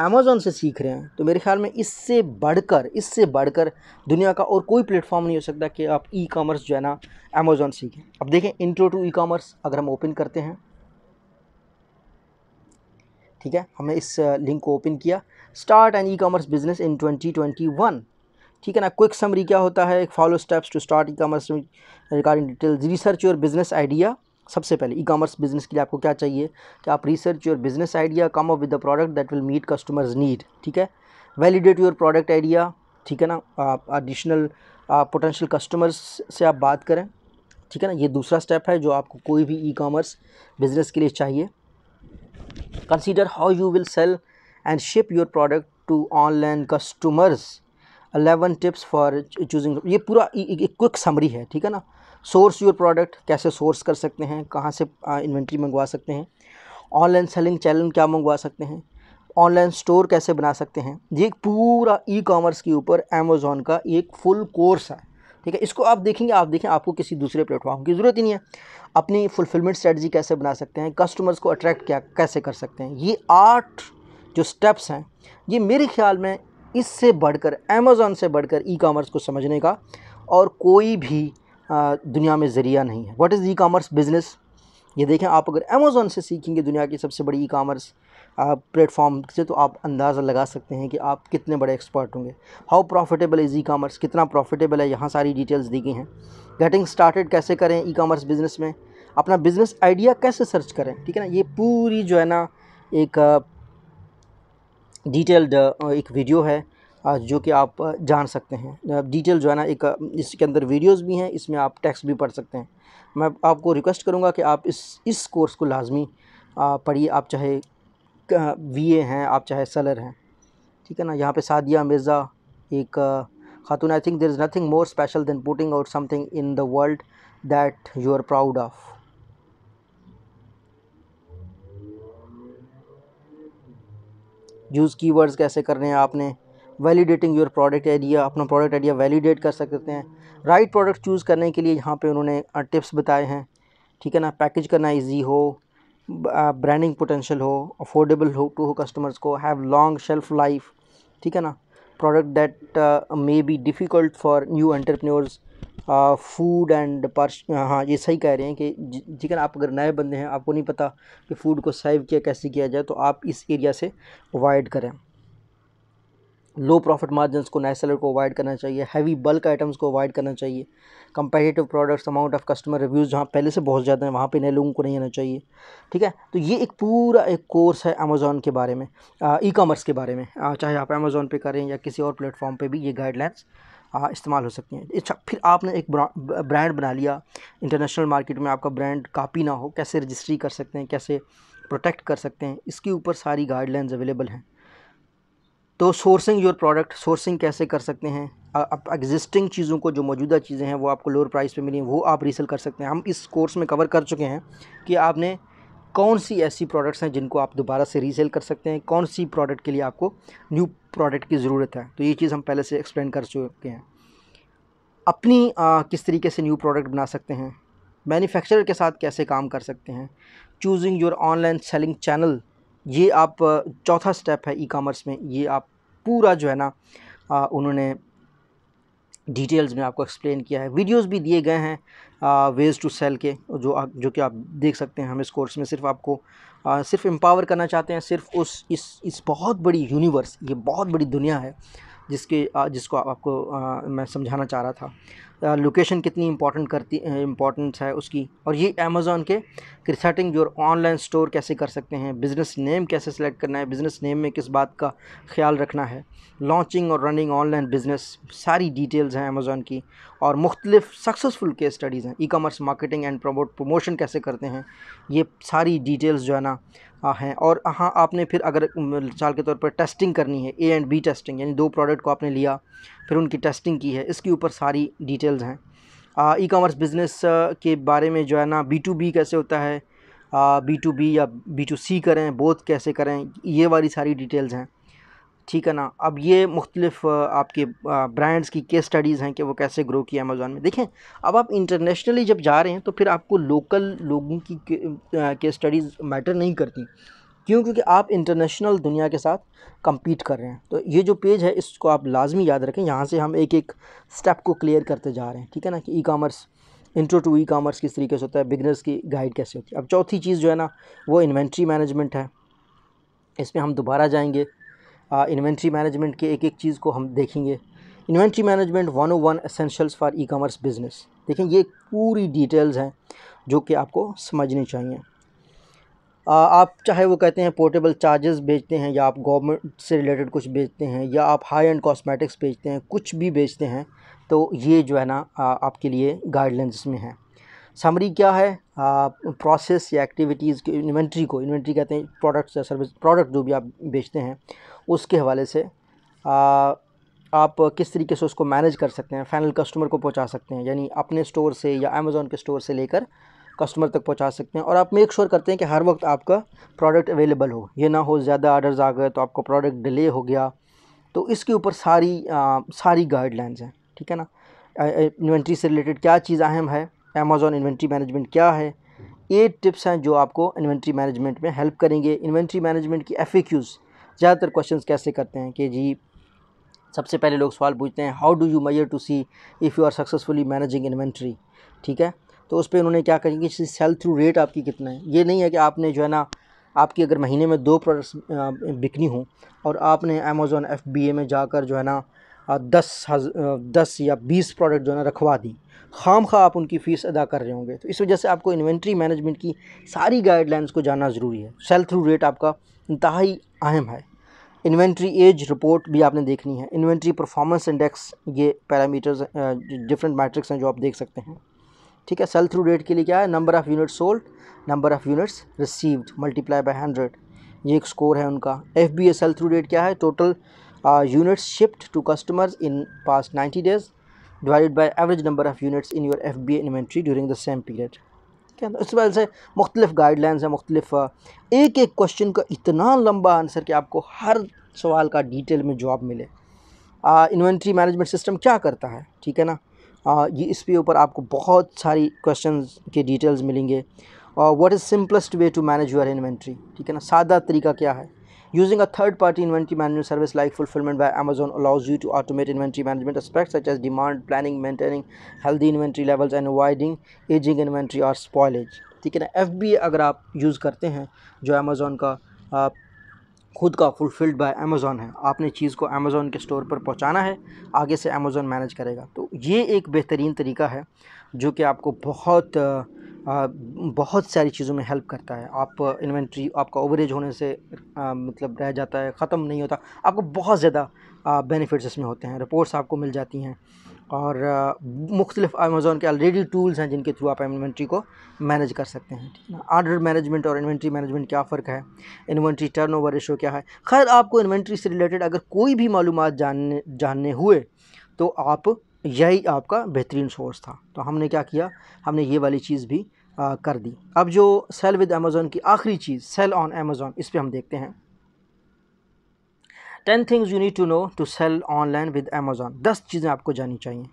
अमेज़ोन से सीख रहे हैं तो मेरे ख्याल में इससे बढ़कर इससे बढ़कर दुनिया का और कोई प्लेटफॉर्म नहीं हो सकता कि आप ई कामर्स जो है ना अमेज़ोन सीखें अब देखें इंट्रो टू ई कामर्स अगर हम ओपन करते हैं ठीक है हमने इस लिंक को ओपन किया start an e commerce business in twenty twenty one ठीक है ना क्विक समरी क्या होता है follow steps to start e-commerce regarding details research your business idea सबसे पहले ई कॉमर्स बिजनेस के लिए आपको क्या चाहिए कि आप research your business idea come up with the product that will meet customers need ठीक है वैलिडेट योर प्रोडक्ट आइडिया ठीक है ना आप एडिशनल पोटेंशियल कस्टमर्स से आप बात करें ठीक है ना ये दूसरा स्टेप है जो आपको कोई भी ई कॉमर्स बिज़नेस के लिए चाहिए consider how you will sell and ship your product to online customers 11 tips for choosing ये पूरा एक क्विक समरी है ठीक है ना सोर्स योर प्रोडक्ट कैसे सोर्स कर सकते हैं कहाँ से इन्वेंट्री मंगवा सकते हैं ऑनलाइन सेलिंग चैनल क्या मंगवा सकते हैं ऑनलाइन स्टोर कैसे बना सकते हैं ये पूरा ई कॉमर्स के ऊपर अमेज़ोन का एक फुल कोर्स है ठीक है इसको आप देखेंगे आप देखें आपको किसी दूसरे प्लेटफॉर्म की ज़रूरत ही नहीं है अपनी फुलफिलमेंट स्ट्रेटजी कैसे बना सकते हैं कस्टमर्स को अट्रैक्ट क्या कैसे कर सकते हैं ये आठ जो स्टेप्स हैं ये मेरे ख्याल में इससे बढ़कर अमेज़ोन से बढ़कर ई कामर्स को समझने का और कोई भी दुनिया में ज़रिया नहीं है what is e commerce business ये देखें आप अगर अमेज़ोन से सीखेंगे दुनिया की सबसे बड़ी ई कामर्स आप प्लेटफॉर्म से तो आप अंदाज़ा लगा सकते हैं कि आप कितने बड़े एक्सपर्ट होंगे how profitable is e-commerce कितना प्रॉफिटेबल है यहाँ सारी डिटेल्स दी गई हैं गेटिंग स्टार्टेड कैसे करें ई कामर्स बिज़नेस में अपना बिज़नेस आइडिया कैसे सर्च करें ठीक है ना ये पूरी जो है ना एक डिटेल्ड एक वीडियो है जो कि आप जान सकते हैं डिटेल जो है ना एक इसके अंदर वीडियोस भी हैं इसमें आप टेक्स्ट भी पढ़ सकते हैं मैं आपको रिक्वेस्ट करूँगा कि आप इस इस कोर्स को लाजमी पढ़िए आप चाहे वी ए हैं आप चाहे सलर हैं ठीक है ना यहाँ पे सादिया मिर्ज़ा एक खातून I think there is nothing more special than putting out something in the world that you are proud of use keywords कैसे करने हैं आपने वैलिडेटिंग योर प्रोडक्ट आइडिया अपना प्रोडक्ट आइडिया वैलिडेट कर सकते हैं राइट प्रोडक्ट चूज़ करने के लिए यहाँ पे उन्होंने टिप्स बताए हैं ठीक है ना पैकेज करना इजी हो ब्रांडिंग पोटेंशियल हो अफोर्डेबल हो टू हो कस्टमर्स को हैव लॉन्ग शेल्फ लाइफ ठीक है ना product that may be difficult for new entrepreneurs food and पार्श हाँ ये सही कह रहे हैं कि ठीक है ना आप अगर नए बंदे हैं आपको नहीं पता कि फ़ूड को सर्व किया कैसे किया जाए तो आप इस एरिया से अवॉइड करें लो प्रॉफिट मार्जिनस को नए सेलर को अवॉइड करना चाहिए हैवी बल्क आइटम्स को अवॉइड करना चाहिए competitive products amount of customer reviews जहाँ पहले से बहुत ज़्यादा हैं वहाँ पे नए लोगों को नहीं आना चाहिए ठीक है तो ये एक पूरा एक कोर्स है अमेज़ोन के बारे में ई कॉमर्स के बारे में आ, चाहे आप अमेज़ोन पे करें या किसी और प्लेटफॉर्म पर भी ये गाइडलाइंस इस्तेमाल हो सकती हैं अच्छा फिर आपने एक ब्रांड बना लिया इंटरनेशनल मार्केट में आपका ब्रांड कापी ना हो कैसे रजिस्ट्री कर सकते हैं कैसे प्रोटेक्ट कर सकते हैं इसके ऊपर सारी गाइडलाइंस अवेलेबल हैं तो सोर्सिंग योर प्रोडक्ट सोर्सिंग कैसे कर सकते हैं आप एग्जिस्टिंग चीज़ों को जो मौजूदा चीज़ें हैं वो आपको लोअर प्राइस पे मिली वो आप रीसेल कर सकते हैं हम इस कोर्स में कवर कर चुके हैं कि आपने कौन सी ऐसी प्रोडक्ट्स हैं जिनको आप दोबारा से रीसेल कर सकते हैं कौन सी प्रोडक्ट के लिए आपको न्यू प्रोडक्ट की ज़रूरत है तो ये चीज़ हम पहले से एक्सप्लेन कर चुके हैं अपनी आ, किस तरीके से न्यू प्रोडक्ट बना सकते हैं मैन्युफैक्चरर के साथ कैसे काम कर सकते हैं choosing your online selling channel ये आप चौथा स्टेप है ई कामर्स में ये आप पूरा जो है ना उन्होंने डिटेल्स में आपको एक्सप्लेन किया है वीडियोस भी दिए गए हैं वेज़ टू सेल के जो आप जो कि आप देख सकते हैं हम इस कोर्स में सिर्फ आपको आ, सिर्फ एम्पावर करना चाहते हैं सिर्फ उस इस इस बहुत बड़ी यूनिवर्स ये बहुत बड़ी दुनिया है जिसके जिसको आपको मैं समझाना चाह रहा था लोकेशन कितनी इम्पोर्टेंट करती इम्पोर्टेंस है उसकी और ये अमेज़ोन के क्रिसटिंग जो ऑनलाइन स्टोर कैसे कर सकते हैं बिज़नेस नेम कैसे सेलेक्ट करना है बिज़नेस नेम में किस बात का ख्याल रखना है लॉन्चिंग और रनिंग ऑनलाइन बिज़नेस सारी डिटेल्स हैं अमेज़ोन की और मुख्तलिफ सक्सेसफुल केस स्टडीज़ हैं e-commerce marketing and promote promotion कैसे करते हैं ये सारी डिटेल्स जो है ना हैं और हाँ आपने फिर अगर मिसाल के तौर पर टेस्टिंग करनी है ए एंड बी टेस्टिंग यानी दो प्रोडक्ट को आपने लिया फिर उनकी टेस्टिंग की है इसके ऊपर सारी डिटेल्स हैं ई कॉमर्स बिज़नेस के बारे में जो है ना बी टू बी कैसे होता है बी टू बी या बी टू सी करें बोथ कैसे करें ये वाली सारी डिटेल्स हैं ठीक है ना अब ये मुख्तलिफ आपके ब्रांड्स की केस स्टडीज़ हैं कि वो कैसे ग्रो किया अमेज़ॉन में देखें अब आप इंटरनेशनली जब जा रहे हैं तो फिर आपको लोकल लोगों की केस स्टडीज़ मैटर नहीं करती क्यों क्योंकि आप इंटरनेशनल दुनिया के साथ कम्पीट कर रहे हैं तो ये जो पेज है इसको आप लाजमी याद रखें यहाँ से हम एक एक स्टेप को क्लियर करते जा रहे हैं ठीक है ना कि e commerce intro to E commerce किस तरीके से होता है बिगनर्स की गाइड कैसे होती है अब चौथी चीज़ जो है ना वो इन्वेंट्री मैनेजमेंट है इसमें हम दोबारा जाएंगे इन्वेंट्री मैनेजमेंट के एक एक चीज़ को हम देखेंगे inventory management one o one essentials for e commerce business देखें ये पूरी डिटेल्स हैं जो कि आपको समझनी चाहिए आप चाहे वो कहते हैं पोर्टेबल चार्जेस बेचते हैं या आप गवर्नमेंट से रिलेटेड कुछ बेचते हैं या आप हाई एंड कॉस्मेटिक्स बेचते हैं कुछ भी बेचते हैं तो ये जो है ना आपके लिए गाइडलाइंस में है समरी क्या है प्रोसेस या एक्टिविटीज़ की इन्वेंट्री को इन्वेंट्री कहते हैं प्रोडक्ट्स या सर्विस प्रोडक्ट जो भी आप बेचते हैं उसके हवाले से आ, आप किस तरीके से उसको मैनेज कर सकते हैं फाइनल कस्टमर को पहुंचा सकते हैं यानी अपने स्टोर से या अमेज़ोन के स्टोर से लेकर कस्टमर तक पहुंचा सकते हैं और आप मेक श्योर करते हैं कि हर वक्त आपका प्रोडक्ट अवेलेबल हो ये ना हो ज़्यादा आर्डर्स आ गए तो आपका प्रोडक्ट डिले हो गया तो इसके ऊपर सारी आ, सारी गाइडलाइंस हैं ठीक है ना इन्वेंट्री से रिलेटेड क्या चीज़ अहम है अमेज़ोन इन्वेंट्री मैनेजमेंट क्या है ये टिप्स हैं जो आपको इन्वेंट्री मैनेजमेंट में हेल्प करेंगे इन्वेंट्री मैनेजमेंट की एफ ज़्यादातर क्वेश्चन कैसे करते हैं कि जी सबसे पहले लोग सवाल पूछते हैं how do you measure to see if you are successfully managing inventory ठीक है तो उस पर उन्होंने क्या करें कि सेल थ्रू रेट आपकी कितना है ये नहीं है कि आपने जो है ना आपकी अगर महीने में दो प्रोडक्ट्स बिकनी हों और आपने अमेज़ोन एफ में जाकर जो है ना दस हज दस या बीस प्रोडक्ट जो है ना रखवा दी खाम खा आप उनकी फ़ीस अदा कर रहे होंगे तो इस वजह से आपको इन्वेंट्री मैनेजमेंट की सारी गाइडलाइंस को जानना ज़रूरी है सेल थ्रू रेट आपका इंतहाई अहम है इन्वेंट्री एज रिपोर्ट भी आपने देखनी है इन्वेंट्री परफॉर्मेंस इंडेक्स ये पैरामीटर्स डिफरेंट मैट्रिक्स हैं जो आप देख सकते हैं ठीक है सेल थ्रू रेट के लिए क्या है number of unit sold number of units received multiply by hundred ये एक स्कोर है उनका F B A sell through rate क्या है total Uh, units shipped to customers in past 90 days divided by average number of units in your FBA inventory during the same period. ठीक है इस वजह से मुख्तलिफ गाइडलाइंस हैं मुख्तलिफ uh, एक एक क्वेश्चन का इतना लंबा आंसर कि आपको हर सवाल का डिटेल में जवाब मिले इन्वेंट्री मैनेजमेंट सिस्टम क्या करता है ठीक है ना आ, uh, ये इसके ऊपर आपको बहुत सारी क्वेश्चन के डिटेल्स मिलेंगे और what is simplest way to manage your inventory ठीक है ना सादा तरीका क्या है Using a third-party inventory management service like Fulfillment by Amazon allows you to automate inventory management aspects such as demand planning, maintaining healthy inventory levels and avoiding aging inventory or spoilage. ठीक है ना F B अगर आप use करते हैं जो Amazon का आ, खुद का फुलफिल्ड बाय अमेज़ोन है आपने चीज़ को अमेज़ोन के स्टोर पर पहुंचाना है आगे से अमेज़ोन मैनेज करेगा तो ये एक बेहतरीन तरीका है जो कि आपको बहुत आ, बहुत सारी चीज़ों में हेल्प करता है आप इन्वेंट्री आपका ओवरेज होने से मतलब रह जाता है ख़त्म नहीं होता आपको बहुत ज़्यादा बेनिफिट्स इसमें होते हैं रिपोर्ट्स आपको मिल जाती हैं और मुख्तलिफ अमेज़ोन के ऑलरेडी टूल्स हैं जिनके थ्रू आप इन्वेंट्री को मैनेज कर सकते हैं ठीक है ना आर्डर मैनेजमेंट और इन्वेंट्री मैनेजमेंट क्या फ़र्क है इन्वेंट्री टर्न ओवर रेशो क्या है खैर आपको इन्वेंट्री से रिलेटेड अगर कोई भी मालूम जानने जानने हुए तो आप यही आपका बेहतरीन सोर्स था तो हमने क्या किया हमने ये वाली चीज़ भी आ, कर दी अब जो सेल विद अमेज़ोन की आखिरी चीज़ सेल ऑन अमेज़ोन इस पर हम देखते हैं ten things you need to know to sell online with Amazon दस चीज़ें आपको जानी चाहिए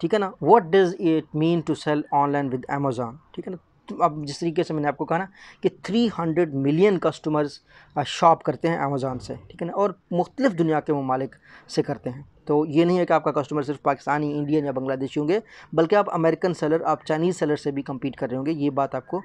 ठीक है ना what does it mean to sell online with Amazon ठीक है ना तो अब जिस तरीके से मैंने आपको कहा ना कि 300 मिलियन कस्टमर्स शॉप करते हैं अमेज़ोन से ठीक है ना और मुख्तलिफ़ दुनिया के ममालिक से करते हैं तो ये नहीं है कि आपका कस्टमर सिर्फ पाकिस्तानी इंडियन या बांग्लादेशी होंगे बल्कि आप अमेरिकन सेलर आप चाइनीज़ सेलर से भी कम्पीट कर रहे होंगे ये बात आपको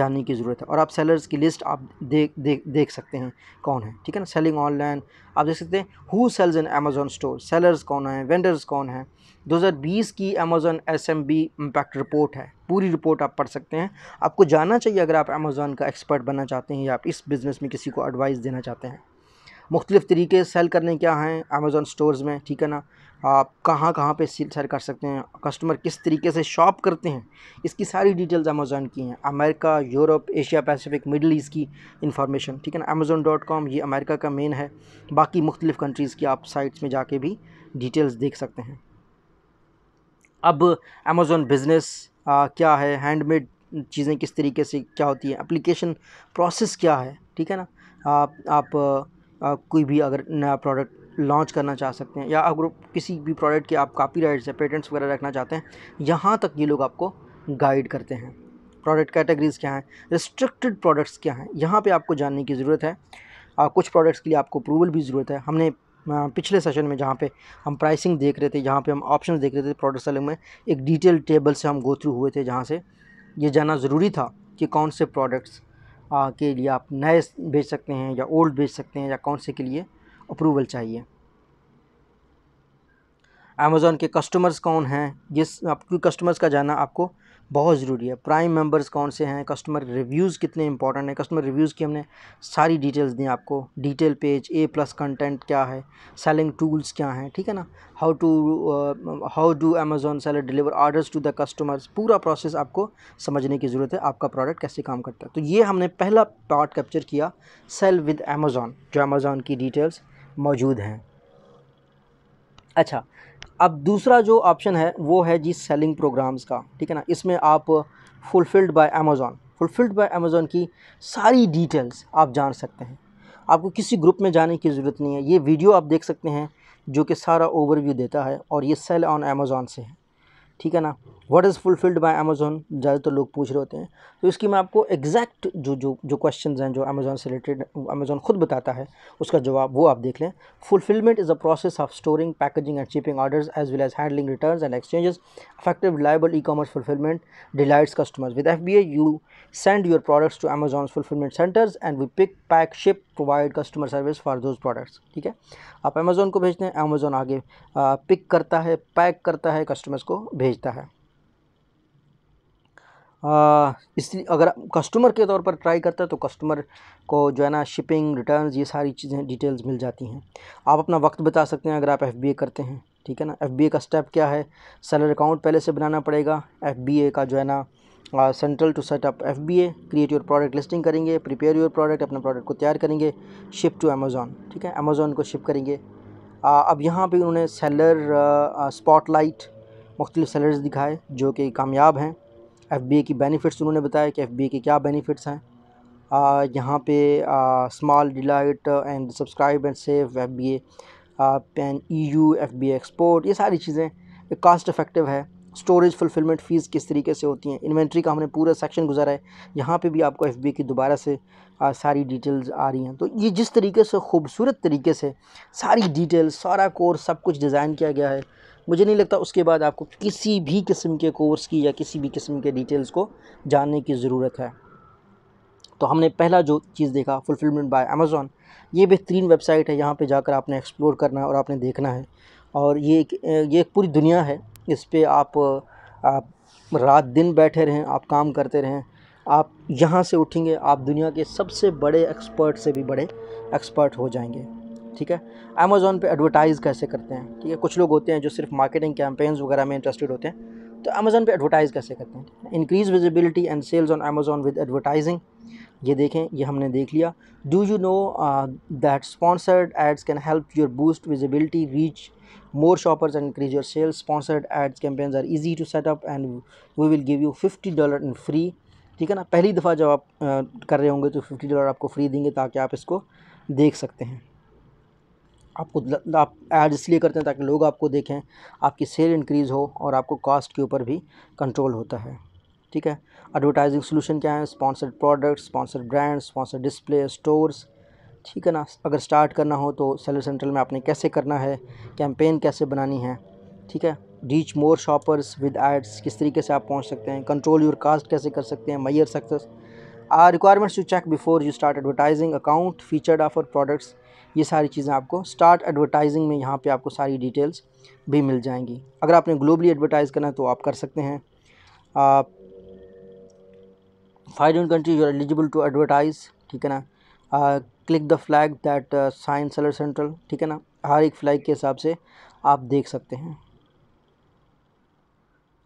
जानने की ज़रूरत है और आप सेलर्स की लिस्ट आप देख देख देख सकते हैं कौन है ठीक है ना सेलिंग ऑनलाइन आप देख सकते हैं who sells in Amazon store sellers कौन हैं वेंडर्स कौन हैं 2020 की Amazon S M B impact report है पूरी रिपोर्ट आप पढ़ सकते हैं आपको जानना चाहिए अगर आप अमेज़ोन का एक्सपर्ट बनना चाहते हैं या आप इस बिज़नेस में किसी को एडवाइस देना चाहते हैं मुख्तलिफ़ तरीके सेल करने क्या हैं अमेज़ोन स्टोर्स में ठीक है ना आप कहाँ कहाँ पे सेल कर सकते हैं कस्टमर किस तरीके से शॉप करते हैं इसकी सारी डिटेल्स अमेज़ोन की हैं America Europe Asia Pacific Middle East की इंफॉर्मेशन ठीक है ना अमेज़ोन डॉट कॉम ये अमेरिका का मेन है बाकी मुख्तलिफ़ कंट्रीज़ की आप साइट्स में जाके भी डिटेल्स देख सकते हैं अब अमेज़ोन बिज़नेस क्या है हैंडमेड चीज़ें किस तरीके से क्या होती हैं अप्लीकेशन प्रोसेस क्या है ठीक है ना आप आप कोई भी अगर नया प्रोडक्ट लॉन्च करना चाह सकते हैं या अगर किसी भी प्रोडक्ट के आप कापी राइट्स या पेटेंट्स वगैरह रखना चाहते हैं यहाँ तक ये लोग आपको गाइड करते हैं प्रोडक्ट कैटेगरीज़ क्या हैं रिस्ट्रिक्टेड प्रोडक्ट्स क्या हैं यहाँ पे आपको जानने की ज़रूरत है आ, कुछ प्रोडक्ट्स के लिए आपको अप्रूवल भी ज़रूरत है हमने पिछले सेशन में जहाँ पे हम प्राइसिंग देख रहे थे जहाँ पे हम ऑप्शन देख रहे थे प्रोडक्ट सेलिंग में एक डिटेल टेबल से हम गो थ्रू हुए थे जहाँ से ये जाना ज़रूरी था कि कौन से प्रोडक्ट्स आ, के लिए आप नए भेज सकते हैं या ओल्ड भेज सकते हैं या कौन से के लिए अप्रूवल चाहिए अमेज़ोन के कस्टमर्स कौन हैं जिस आप कस्टमर्स का जाना आपको बहुत ज़रूरी है प्राइम मेंबर्स कौन से हैं कस्टमर रिव्यूज़ कितने इंपॉर्टेंट हैं कस्टमर रिव्यूज़ की हमने सारी डिटेल्स दी आपको detail page A plus content क्या है सेलिंग टूल्स क्या हैं ठीक है ना how to how do Amazon seller deliver orders to the customers पूरा प्रोसेस आपको समझने की ज़रूरत है आपका प्रोडक्ट कैसे काम करता है तो ये हमने पहला पार्ट कैप्चर किया सेल विद अमेज़ोन जो अमेज़ोन की डिटेल्स मौजूद हैं अच्छा अब दूसरा जो ऑप्शन है वो है जी सेलिंग प्रोग्राम्स का ठीक है ना इसमें आप fulfilled by Amazon fulfilled by Amazon की सारी डिटेल्स आप जान सकते हैं आपको किसी ग्रुप में जाने की ज़रूरत नहीं है ये वीडियो आप देख सकते हैं जो कि सारा ओवरव्यू देता है और ये सेल ऑन अमेजोन से है ठीक है ना what is fulfilled by Amazon ज़्यादातर लोग पूछ रहे होते हैं तो इसकी मैं आपको एग्जैक्ट जो जो जो क्वेश्चन हैं जो अमेजोन से रिलेटेड अमेजोन खुद बताता है उसका जवाब वो आप देख लें fulfilment is a process of storing packaging and shipping orders as well as handling return and exchanges effective reliable e commerce fulfilment delights customers with F B A you send your products to Amazon fulfilment centres and we pick pack ship provide customer service for those products ठीक है आप Amazon को भेजते हैं Amazon आगे आ, pick करता है pack करता है कस्टमर्स को भेजता है इसलिए अगर कस्टमर के तौर पर ट्राई करता है तो कस्टमर को जो है ना शिपिंग रिटर्न्स ये सारी चीज़ें डिटेल्स मिल जाती हैं आप अपना वक्त बता सकते हैं अगर आप एफ करते हैं ठीक है ना एफ का स्टेप क्या है सेलर अकाउंट पहले से बनाना पड़ेगा एफ का जो है ना central to set up F B A create your product listing करेंगे प्रिपेयर योर प्रोडक्ट अपने प्रोडक्ट को तैयार करेंगे शिप टू अमेज़ॉन ठीक है अमेज़ॉन को शिप करेंगे आ, अब यहाँ पे उन्होंने सेलर स्पॉटलाइट मुख्तलिफ सेलर्स दिखाए जो कि कामयाब हैं एफ बी ए की बेनिफिट्स उन्होंने बताया कि एफ बी ए के क्या बेनिफिट्स हैं यहाँ पे small delight and subscribe and safe F B A pan E U F B export ये सारी चीज़ें कास्ट इफ़ेक्टिव है स्टोरेज फुलफिलमेंट फ़ीस किस तरीके से होती हैं इन्वेंट्री का हमने पूरा सेक्शन गुजारा है यहाँ पे भी आपको एफबी की दोबारा से आ, सारी डिटेल्स आ रही हैं तो ये जिस तरीके से खूबसूरत तरीके से सारी डिटेल सारा कोर्स सब कुछ डिज़ाइन किया गया है मुझे नहीं लगता उसके बाद आपको किसी भी किस्म के कोर्स की या किसी भी किस्म के डिटेल्स को जानने की ज़रूरत है तो हमने पहला जो चीज़ देखा फुलफिलमेंट बाय अमेज़ॉन ये बेहतरीन वेबसाइट है यहाँ पे जाकर आपने एक्सप्लोर करना है और आपने देखना है और ये एक ये एक पूरी दुनिया है इस पर आप आप रात दिन बैठे रहें आप काम करते रहें आप यहाँ से उठेंगे आप दुनिया के सबसे बड़े एक्सपर्ट से भी बड़े एक्सपर्ट हो जाएंगे ठीक है अमेज़ोन पे एडवर्टाइज़ कैसे करते हैं ठीक है कुछ लोग होते हैं जो सिर्फ मार्केटिंग कैंपेन्स वगैरह में इंटरेस्टेड होते हैं तो अमेज़ोन पे एडवर्टाइज़ कैसे करते हैं increase visibility and sales on Amazon with advertising ये देखें ये हमने देख लिया do you know that sponsored ads can help your boost visibility reach more shoppers and increase your sales sponsored ads campaigns are easy to set up and we will give you fifty dollar in free ठीक है ना पहली दफ़ा जब आप आ, कर रहे होंगे तो फिफ्टी डॉलर आपको फ्री देंगे ताकि आप इसको देख सकते हैं आपको आप ऐड इसलिए करते हैं ताकि लोग आपको देखें आपकी सेल इंक्रीज़ हो और आपको कॉस्ट के ऊपर भी कंट्रोल होता है ठीक है एडवर्टाइजिंग सॉल्यूशन क्या है sponsored products sponsored brands sponsored display stores ठीक है ना अगर स्टार्ट करना हो तो सेलर सेंट्रल में आपने कैसे करना है कैंपेन कैसे बनानी है ठीक है reach more shoppers with ads किस तरीके से आप पहुंच सकते हैं कंट्रोल योर कास्ट कैसे कर सकते हैं measure success are requirements to check before you start advertising account featured offer products ये सारी चीज़ें आपको स्टार्ट एडवर्टाइजिंग में यहाँ पे आपको सारी डिटेल्स भी मिल जाएंगी अगर आपने ग्लोबली एडवर्टाइज़ करना है तो आप कर सकते हैं five country you are eligible to advertise ठीक है ना click the flag that sign seller central ठीक है ना हर एक फ्लैग के हिसाब से आप देख सकते हैं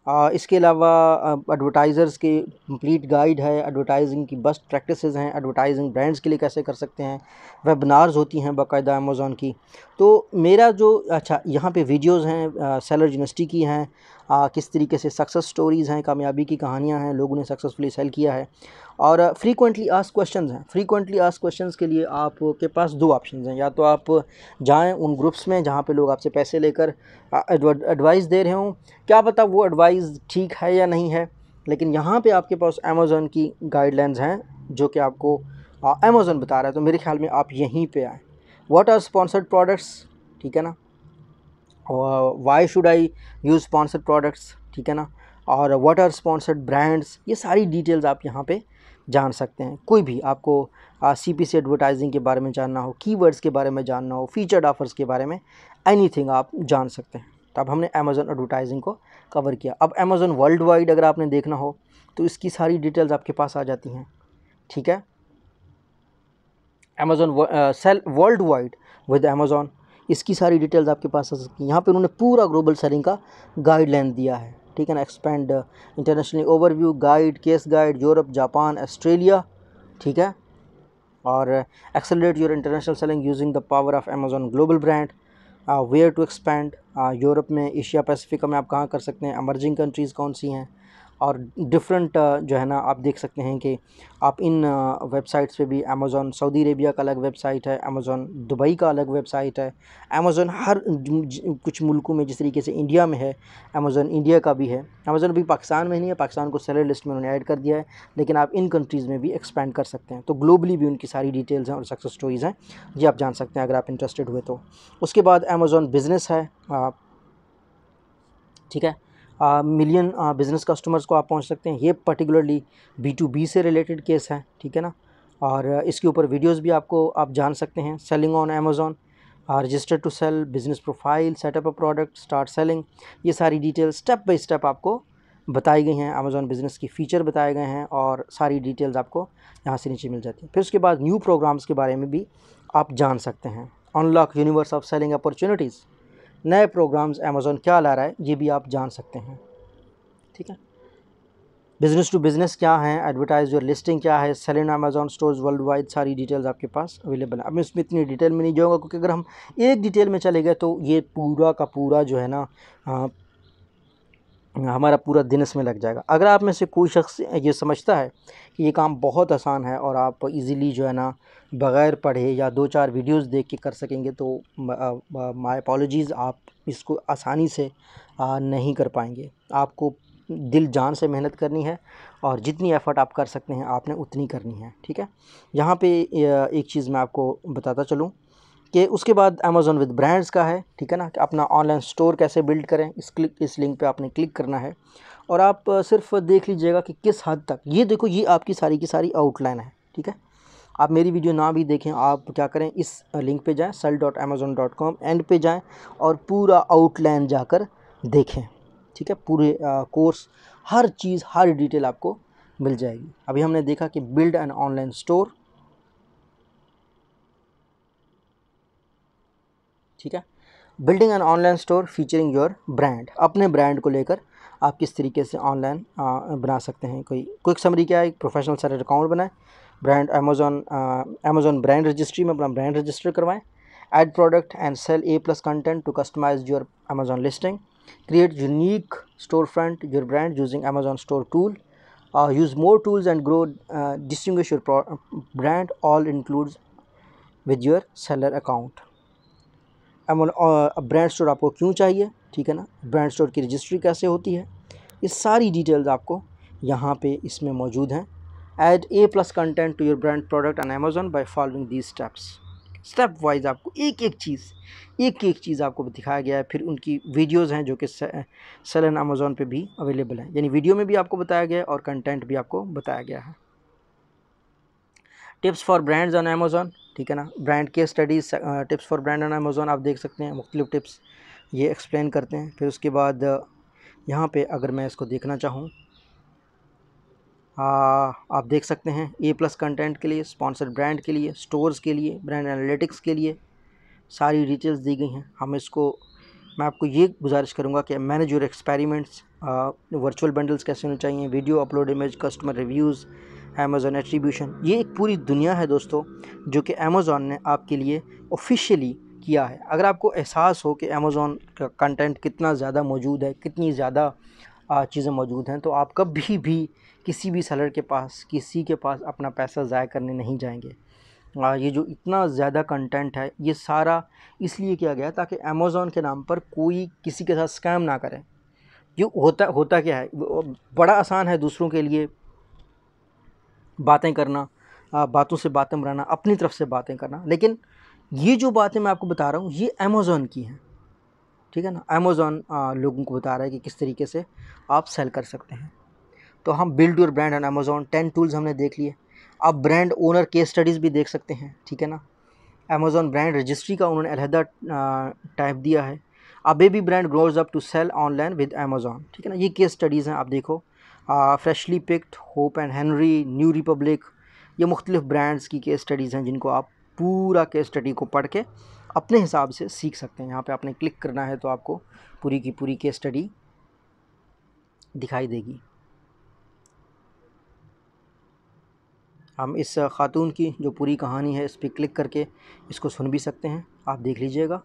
आ, इसके अलावा एडवर्टाइज़र्स की कंप्लीट गाइड है एडवर्टाइजिंग की बेस्ट प्रैक्टिस हैं एडवर्टाइजिंग ब्रांड्स के लिए कैसे कर सकते हैं वेबिनार्स होती हैं बाकायदा अमेज़ोन की तो मेरा जो अच्छा यहाँ पे वीडियोस हैं सेलर यूनिवर्सिटी की हैं आ, किस तरीके से सक्सेस स्टोरीज़ हैं कामयाबी की कहानियाँ हैं लोगों ने सक्सेसफुली सेल किया है और फ्रीक्वेंटली आस क्वेश्चंस हैं फ्रीक्वेंटली आस क्वेश्चंस के लिए आपके पास दो ऑप्शन हैं या तो आप जाएं उन ग्रुप्स में जहाँ पे लोग आपसे पैसे लेकर एडवाइस दे रहे हों क्या पता वो एडवाइस ठीक है या नहीं है लेकिन यहाँ पे आपके पास अमेज़ोन की गाइडलाइंस हैं जो कि आपको अमेज़ोन बता रहा है तो मेरे ख्याल में आप यहीं पर आएँ वाट आर स्पॉन्सर्ड प्रोडक्ट्स ठीक है ना why should I use sponsored products ठीक है ना और वाट आर स्पॉन्सर्ड ब्रांड्स ये सारी डिटेल्स आप यहाँ पे जान सकते हैं कोई भी आपको सी पी सी एडवर्टाइजिंग के बारे में जानना हो कीवर्ड्स के बारे में जानना हो फीचर्ड ऑफर्स के बारे में एनीथिंग आप जान सकते हैं तो अब हमने अमेज़ोन एडवर्टाइजिंग को कवर किया अब अमेज़ोन वर्ल्ड वाइड अगर आपने देखना हो तो इसकी सारी डिटेल्स आपके पास आ जाती हैं ठीक है Amazon sell worldwide with Amazon इसकी सारी डिटेल्स आपके पास आ सकती हैं यहाँ पर उन्होंने पूरा ग्लोबल सेलिंग का गाइडलाइन दिया है ठीक है ना expand international overview guide case guide Europe Japan Australia ठीक है और accelerate your international selling using the power of Amazon global brand where to expand Europe में एशिया पैसिफिक में आप कहाँ कर सकते हैं अमर्जिंग कंट्रीज़ कौन सी हैं और डिफरेंट uh, जो है ना आप देख सकते हैं कि आप इन वेबसाइट्स uh, पे भी अमेज़ोन सऊदी अरेबिया का अलग वेबसाइट है अमेज़ोन दुबई का अलग वेबसाइट है अमेज़ोन हर कुछ मुल्कों में जिस तरीके से इंडिया में है अमेज़ोन इंडिया का भी है अमेज़ोन अभी पाकिस्तान में नहीं है पाकिस्तान को सेलर लिस्ट में उन्होंने ऐड कर दिया है लेकिन आप इन कंट्रीज़ में भी एक्सपेंड कर सकते हैं तो ग्लोबली भी उनकी सारी डिटेल्स हैं और सक्सेस स्टोरीज़ हैं ये आप जान सकते हैं अगर आप इंटरेस्टेड हुए तो उसके बाद अमेज़ोन बिज़नेस है ठीक है मिलियन बिज़नेस कस्टमर्स को आप पहुंच सकते हैं ये पर्टिकुलरली बी टू बी से रिलेटेड केस है ठीक है ना और इसके ऊपर वीडियोस भी आपको आप जान सकते हैं selling on Amazon register to sell business profile set up a product start selling ये सारी डिटेल स्टेप बाई स्टेप आपको बताई गई हैं अमेज़ॉन बिज़नेस की फ़ीचर बताए गए हैं और सारी डिटेल्स आपको यहाँ से नीचे मिल जाती है फिर उसके बाद न्यू प्रोग्राम्स के बारे में भी आप जान सकते हैं unlock universe of selling opportunities नए प्रोग्राम्स अमेज़ोन क्या ला रहा है ये भी आप जान सकते हैं ठीक है बिज़नेस टू बिज़नेस क्या है एडवर्टाइज योर लिस्टिंग क्या है selling in Amazon stores world worldwide सारी डिटेल्स आपके पास अवेलेबल है अब मैं इसमें इतनी डिटेल में नहीं जाऊँगा क्योंकि अगर हम एक डिटेल में चले गए तो ये पूरा का पूरा जो है ना हाँ, हमारा पूरा दिन इसमें लग जाएगा अगर आप में से कोई शख्स ये समझता है कि ये काम बहुत आसान है और आप इजीली जो है ना बग़ैर पढ़े या दो चार वीडियोस देख के कर सकेंगे तो माय अपॉलोजीज़ आप इसको आसानी से आ, नहीं कर पाएंगे आपको दिल जान से मेहनत करनी है और जितनी एफ़र्ट आप कर सकते हैं आपने उतनी करनी है ठीक है यहाँ पे एक चीज़ मैं आपको बताता चलूँ कि उसके बाद अमेज़ोन विद ब्रांड्स का है ठीक है ना कि अपना ऑनलाइन स्टोर कैसे बिल्ड करें इस क्लिक इस लिंक पे आपने क्लिक करना है और आप सिर्फ देख लीजिएगा कि किस हद तक ये देखो ये आपकी सारी की सारी आउटलाइन है ठीक है आप मेरी वीडियो ना भी देखें आप क्या करें इस लिंक पे जाएं sell dot Amazon dot com and पे जाएँ और पूरा आउटलाइन जाकर देखें ठीक है पूरे आ, कोर्स हर चीज़ हर डिटेल आपको मिल जाएगी अभी हमने देखा कि बिल्ड एन ऑनलाइन स्टोर ठीक है building an online store featuring your brand अपने ब्रांड को लेकर आप किस तरीके से ऑनलाइन बना सकते हैं कोई क्विक समरी क्या है प्रोफेशनल सैलर अकाउंट बनाएं brand Amazon Amazon brand registry में अपना ब्रांड रजिस्टर करवाएं add product and sell A plus content to customise your Amazon listing create unique storefront your brand using Amazon store tool use more tools and grow distinguish your brand all all with your seller account brand store आपको क्यों चाहिए ठीक है ना brand store की registry कैसे होती है ये सारी डिटेल्स आपको यहाँ पे इसमें मौजूद हैं add A plus content to your brand product on Amazon by following these steps step wise आपको एक एक चीज़ एक एक चीज़ आपको दिखाया गया है फिर उनकी वीडियोस हैं जो कि सेलन अमेज़ोन पे भी अवेलेबल हैं यानी वीडियो में भी आपको बताया गया है और कंटेंट भी आपको बताया गया है tips for brands on Amazon ठीक है ना ब्रांड के studies tips for brand on Amazon आप देख सकते हैं मुख्तलिफ टिप्स ये एक्सप्लेन करते हैं फिर उसके बाद यहाँ पे अगर मैं इसको देखना चाहूँ आप देख सकते हैं ए प्लस कंटेंट के लिए स्पॉन्सर ब्रांड के लिए स्टोर्स के लिए ब्रांड एनालिटिक्स के लिए सारी डिटेल्स दी गई हैं हम इसको मैं आपको ये गुजारिश करूँगा कि manage your experiments virtual bundles कैसे होने चाहिए video upload image customer reviews Amazon attribution ये एक पूरी दुनिया है दोस्तों जो कि अमेज़ोन ने आपके लिए ऑफिशियली किया है अगर आपको एहसास हो कि अमेज़ोन का कंटेंट कितना ज़्यादा मौजूद है कितनी ज़्यादा चीज़ें मौजूद हैं तो आप कभी भी किसी भी सेलर के पास किसी के पास अपना पैसा ज़ाय करने नहीं जाएंगे आ, ये जो इतना ज़्यादा कंटेंट है ये सारा इसलिए किया गया ताकि अमेज़ोन के नाम पर कोई किसी के साथ स्कैम ना करे ये होता होता क्या है बड़ा आसान है दूसरों के लिए बातें करना बातों से बातें बनाना अपनी तरफ से बातें करना लेकिन ये जो बातें मैं आपको बता रहा हूँ ये अमेज़ोन की हैं ठीक है ना अमेज़ोन लोगों को बता रहा है कि किस तरीके से आप सेल कर सकते हैं तो हम build your brand on Amazon ten tools हमने देख लिए आप ब्रांड ओनर केस स्टडीज़ भी देख सकते हैं ठीक है ना अमेज़ोन ब्रांड रजिस्ट्री का उन्होंने अलहदा टाइप दिया है A B brand grows up to sell online with Amazon ठीक है ना ये केस स्टडीज़ हैं आप देखो freshly picked hope and Henry New Republic ये मुख्तलिफ़ ब्रांड्स की केस स्टडीज़ हैं जिनको आप पूरा केस स्टडी को पढ़ के अपने हिसाब से सीख सकते हैं यहाँ पे आपने क्लिक करना है तो आपको पूरी की पूरी केस स्टडी दिखाई देगी हम इस खातून की जो पूरी कहानी है इस पर क्लिक करके इसको सुन भी सकते हैं आप देख लीजिएगा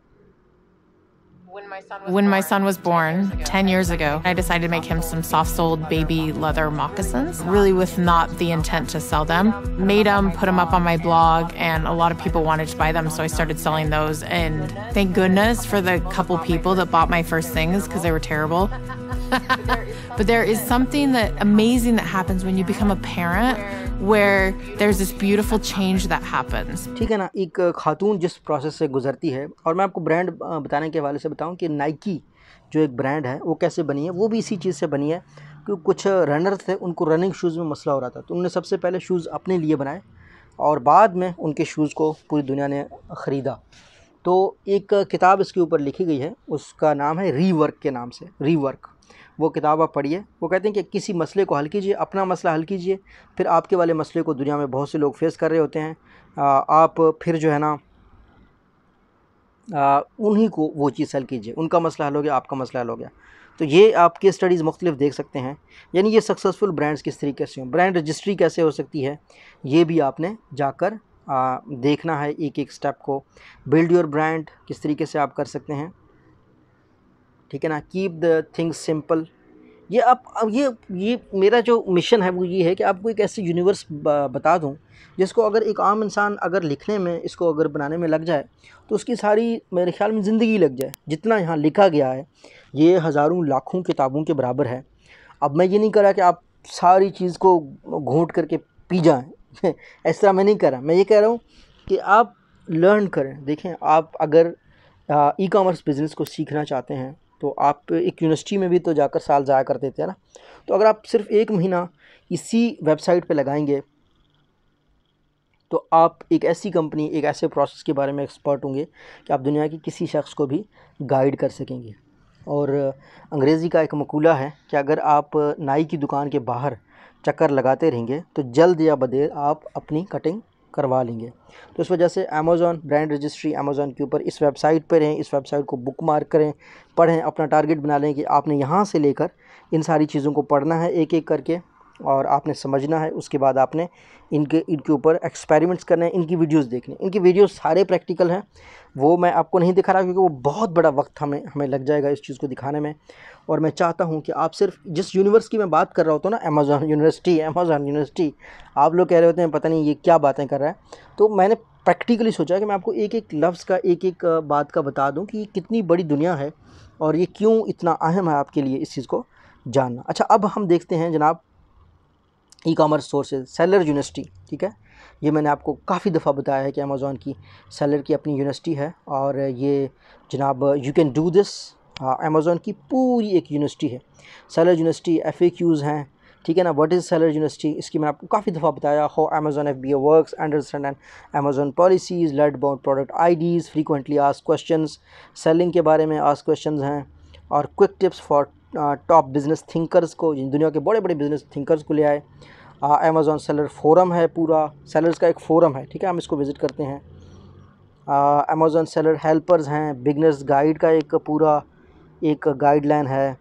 when my son was, when born, my son was born 10 years, ago, 10 years ago, I decided to make him some soft soled baby leather moccasins, really with not the intent to sell them. Made them, put them up on my blog, and a lot of people wanted to buy them, so I started selling those. And thank goodness for the couple people that bought my first things because they were terrible. but there is something that amazing that happens when you become a parent where there's this beautiful change that happens. ठीक है ना एक खातून जिस process से गुजरती है और मैं आपको ब्रांड बताने के से बताऊँ कि नाइकी जो एक ब्रांड है वो कैसे बनी है वो भी इसी चीज़ से बनी है कि कुछ रनर थे उनको रनिंग शूज़ में मसला हो रहा था तो उन्होंने सबसे पहले शूज़ अपने लिए बनाए और बाद में उनके शूज़ को पूरी दुनिया ने ख़रीदा तो एक किताब इसके ऊपर लिखी गई है उसका नाम है रीवर्क के नाम से रीवर्क वो किताब आप पढ़िए वो कहते हैं कि किसी मसले को हल कीजिए अपना मसला हल कीजिए फिर आपके वाले मसले को दुनिया में बहुत से लोग फेस कर रहे होते हैं आप फिर जो है ना उन्हीं को वो चीज़ हल कीजिए उनका मसला हल हो गया आपका मसला हल हो गया तो ये आप केस स्टडीज़ मुख्तलिफ देख सकते हैं यानी ये सक्सेसफुल ब्रांड्स किस तरीके से हों ब्रांड रजिस्ट्री कैसे हो सकती है ये भी आपने जाकर आ, देखना है एक एक स्टेप को बिल्ड योर ब्रांड किस तरीके से आप कर सकते हैं ठीक है ना कीप द थिंग्स सिंपल ये आप ये ये मेरा जो मिशन है वो ये है कि आपको एक ऐसे यूनिवर्स बता दूं जिसको अगर एक आम इंसान अगर लिखने में इसको अगर बनाने में लग जाए तो उसकी सारी मेरे ख्याल में ज़िंदगी लग जाए जितना यहाँ लिखा गया है ये हज़ारों लाखों किताबों के बराबर है अब मैं ये नहीं करा कि आप सारी चीज़ को घोंट करके पी जाएँ इस तरह मैं नहीं करा मैं ये कह रहा हूँ कि आप लर्न करें देखें आप अगर ई कॉमर्स बिज़नेस को सीखना चाहते हैं तो आप एक यूनिवर्सिटी में भी तो जाकर साल ज़ाया कर देते हैं ना तो अगर आप सिर्फ एक महीना इसी वेबसाइट पे लगाएंगे तो आप एक ऐसी कंपनी एक ऐसे प्रोसेस के बारे में एक्सपर्ट होंगे कि आप दुनिया के किसी शख्स को भी गाइड कर सकेंगे और अंग्रेज़ी का एक मकूला है कि अगर आप नाई की दुकान के बाहर चक्कर लगाते रहेंगे तो जल्द या बदेर आप अपनी कटिंग करवा लेंगे तो इस वजह से अमेज़ॉन ब्रांड रजिस्ट्री अमेज़ॉन के ऊपर इस वेबसाइट पर रहें इस वेबसाइट को बुक मार्क करें पढ़ें अपना टारगेट बना लें कि आपने यहाँ से लेकर इन सारी चीज़ों को पढ़ना है एक एक करके और आपने समझना है उसके बाद आपने इनके इनके ऊपर एक्सपेरिमेंट्स करने हैं इनकी वीडियोस देखने इनकी वीडियोस सारे प्रैक्टिकल हैं वो मैं आपको नहीं दिखा रहा क्योंकि वो बहुत बड़ा वक्त हमें हमें लग जाएगा इस चीज़ को दिखाने में और मैं चाहता हूँ कि आप सिर्फ जिस यूनिवर्स की मैं बात कर रहा होता तो ना अमेज़ॉन यूनिवर्सिटी अमेज़ॉन यूनिवर्सिटी आप लोग कह रहे होते हैं पता नहीं ये क्या बातें कर रहा है तो मैंने प्रैक्टिकली सोचा कि मैं आपको एक एक लफ्ज़ का एक एक बात का बता दूँ कि ये कितनी बड़ी दुनिया है और ये क्यों इतना अहम है आपके लिए इस चीज़ को जानना अच्छा अब हम देखते हैं जनाब e commerce sources seller university ठीक है ये मैंने आपको काफ़ी दफ़ा बताया है कि अमेज़ोन की सेलर की अपनी यूनिवर्सिटी है और ये जनाब you can do this Amazon की पूरी एक यूनिवर्सिटी है सेलर यूनिवर्सिटी एफ हैं ठीक है ना व्हाट इज़ सेलर यूनिवर्सिटी इसकी मैंने आपको काफ़ी दफ़ा बताया हो Amazon F B A work understand and Amazon policies let bound product I Ds frequently आज क्वेश्चन सेलिंग के बारे में आज क्वेश्चन हैं और quick tips for top business thinkers को दुनिया के बड़े बड़े बिजनेस थिंकर्स को ले आए अमेज़ोन सेलर फोरम है पूरा सेलर्स का एक फोरम है ठीक है हम इसको विज़िट करते हैं अमेज़ोन सेलर हेल्पर्स हैं बिगनर्स गाइड का एक पूरा एक गाइडलाइन है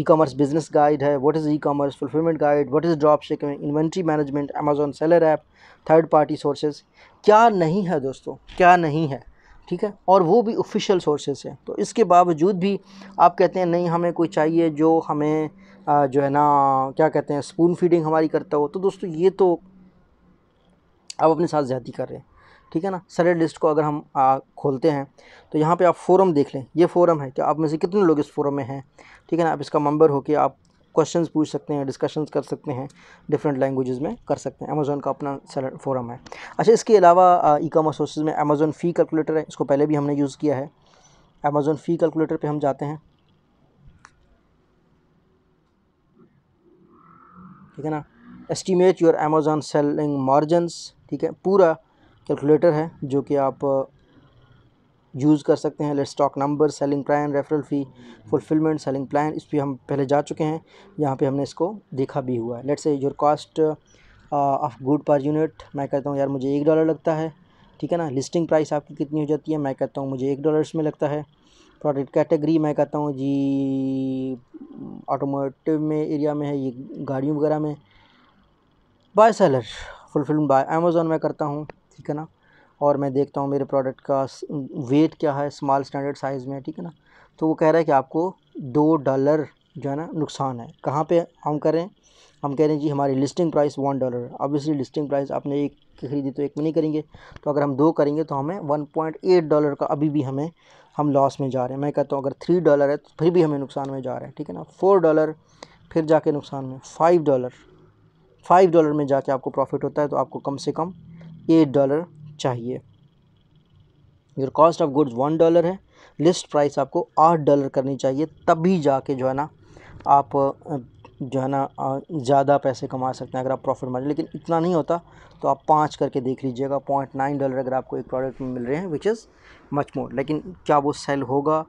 ई कॉमर्स बिजनेस गाइड है what is e commerce fulfilment guide what is drop shipping inventory management Amazon seller app third party sources क्या नहीं है दोस्तों क्या नहीं है ठीक है और वो भी ऑफिशियल सोर्सेज हैं तो इसके बावजूद भी आप कहते हैं नहीं हमें कोई चाहिए जो हमें जो है ना क्या कहते हैं स्पून फीडिंग हमारी करता हो तो दोस्तों ये तो आप अपने साथ ज़्यादा कर रहे हैं ठीक है ना सैलरी लिस्ट को अगर हम आ, खोलते हैं तो यहाँ पे आप फोरम देख लें ये फोरम है कि आप में से कितने लोग इस फोरम में हैं ठीक है ना आप इसका हो के आप क्वेश्चंस पूछ सकते हैं डिस्कशंस कर सकते हैं डिफरेंट लैंग्वेजेस में कर सकते हैं अमेजोन का अपना फोरम है अच्छा इसके अलावा ई कॉमर्स सोर्सेज में अमेज़ॉन फ़ी कैलकुलेटर है इसको पहले भी हमने यूज़ किया है अमेज़ॉन फ़ी कैलकुलेटर पर हम जाते हैं ठीक है ना estimate your Amazon selling margins ठीक है पूरा कैलकुलेटर है जो कि आप यूज़ uh, कर सकते हैं let's stock number selling plan referral fee fulfilment selling plan इस पर हम पहले जा चुके हैं यहाँ पे हमने इसको देखा भी हुआ है let's say your cost of good per unit मैं कहता हूँ यार मुझे एक डॉलर लगता है ठीक है ना लिस्टिंग प्राइस आपकी कितनी हो जाती है मैं कहता हूँ मुझे एक डॉलर में लगता है प्रोडक्ट कैटेगरी मैं कहता हूँ जी ऑटोमोटिव में एरिया में है ये गाड़ियों वगैरह में by seller fulfilled by Amazon में करता हूँ ठीक है ना और मैं देखता हूँ मेरे प्रोडक्ट का वेट क्या है स्मॉल स्टैंडर्ड साइज़ में ठीक है ना तो वो कह रहा है कि आपको दो डॉलर जो है ना नुकसान है कहाँ पे हम करें हम कह रहे हैं जी हमारी लिस्टिंग प्राइस वन डॉलर है ऑब्वियसली लिस्टिंग प्राइस आपने एक खरीदी तो एक में नहीं करेंगे तो अगर हम दो करेंगे तो हमें वन पॉइंट एट डॉलर का अभी भी हमें हम लॉस में जा रहे हैं मैं कहता हूँ अगर थ्री डॉलर है तो फिर भी हमें नुकसान में जा रहे हैं ठीक है ना फोर डॉलर फिर जाके नुकसान में फाइव डॉलर फाइव डॉलर में जाके आपको प्रॉफिट होता है तो आपको कम से कम एट डॉलर चाहिए your cost of goods one dollar है लिस्ट प्राइस आपको आठ डॉलर करनी चाहिए तभी जाके जो है ना आप जो है ना ज़्यादा पैसे कमा सकते हैं अगर आप प्रॉफिट मार्जिन लेकिन इतना नहीं होता तो आप पाँच करके देख लीजिएगा पॉइंट नाइन डॉलर अगर आपको एक प्रोडक्ट में मिल रहे हैं विच इज़ मच मोर लेकिन क्या वो सेल होगा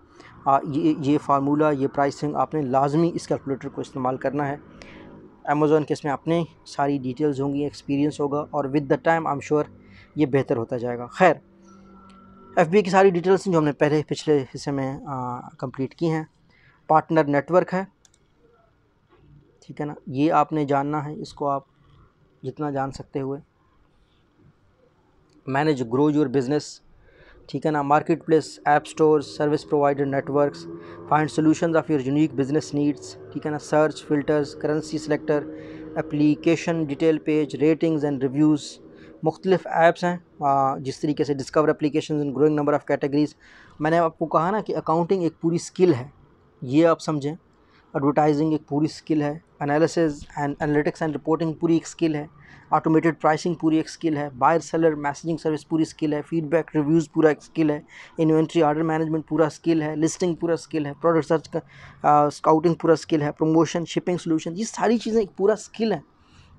आ, ये ये फार्मूला ये प्राइसिंग आपने लाजमी इस कैलकुलेटर को इस्तेमाल करना है अमेज़ोन के इसमें अपने सारी डिटेल्स होंगी एक्सपीरियंस होगा और with the time I am sure ये बेहतर होता जाएगा खैर एफ की सारी डिटेल्स जो हमने पहले पिछले हिस्से में कंप्लीट की हैं पार्टनर नेटवर्क है ठीक है ना ये आपने जानना है इसको आप जितना जान सकते हुए मैनेज ग्रो योर बिजनेस ठीक है ना marketplace app store service provider networks find solution of your unique business needs ठीक है ना search filters currency selector application detail page ratings and reviews मुख्तलिफ ऐप्स हैं जिस तरीके से discover application in growing number of categories मैंने आपको कहा ना कि अकाउंटिंग एक पूरी स्किल है ये आप समझें एडवर्टाइजिंग एक पूरी स्किल है analysis and analytics and reporting पूरी एक स्किल है ऑटोमेटेड प्राइसिंग पूरी एक स्किल है बायर सेलर मैसेजिंग सर्विस पूरी स्किल है फीडबैक रिव्यूज़ पूरा एक स्किल है इन्वेंट्री ऑर्डर मैनेजमेंट पूरा स्किल है लिस्टिंग पूरा स्किल है प्रोडक्ट सर्च का स्काउटिंग पूरा स्किल है प्रमोशन शिपिंग सोल्यूशन ये सारी चीज़ें एक पूरा स्किल है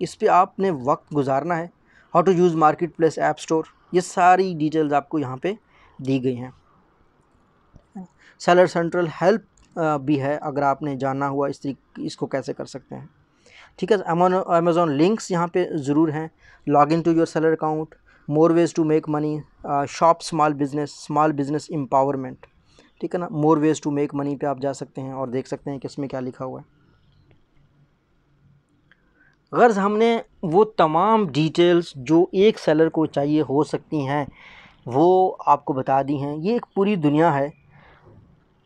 इस पर आपने वक्त गुजारना है how to use marketplace app store ये सारी डिटेल्स आपको यहाँ पर दी गई हैं सेलर सेंट्रल हेल्प भी है अगर आपने जाना हुआ इस इसको कैसे कर सकते हैं ठीक है अमेजोन लिंक्स यहाँ पे ज़रूर हैं log in to your seller account more ways to make money shop small business small business empowerment ठीक है ना more ways to make money पे आप जा सकते हैं और देख सकते हैं कि इसमें क्या लिखा हुआ है गर्ज़ हमने वो तमाम डिटेल्स जो एक सेलर को चाहिए हो सकती हैं वो आपको बता दी हैं ये एक पूरी दुनिया है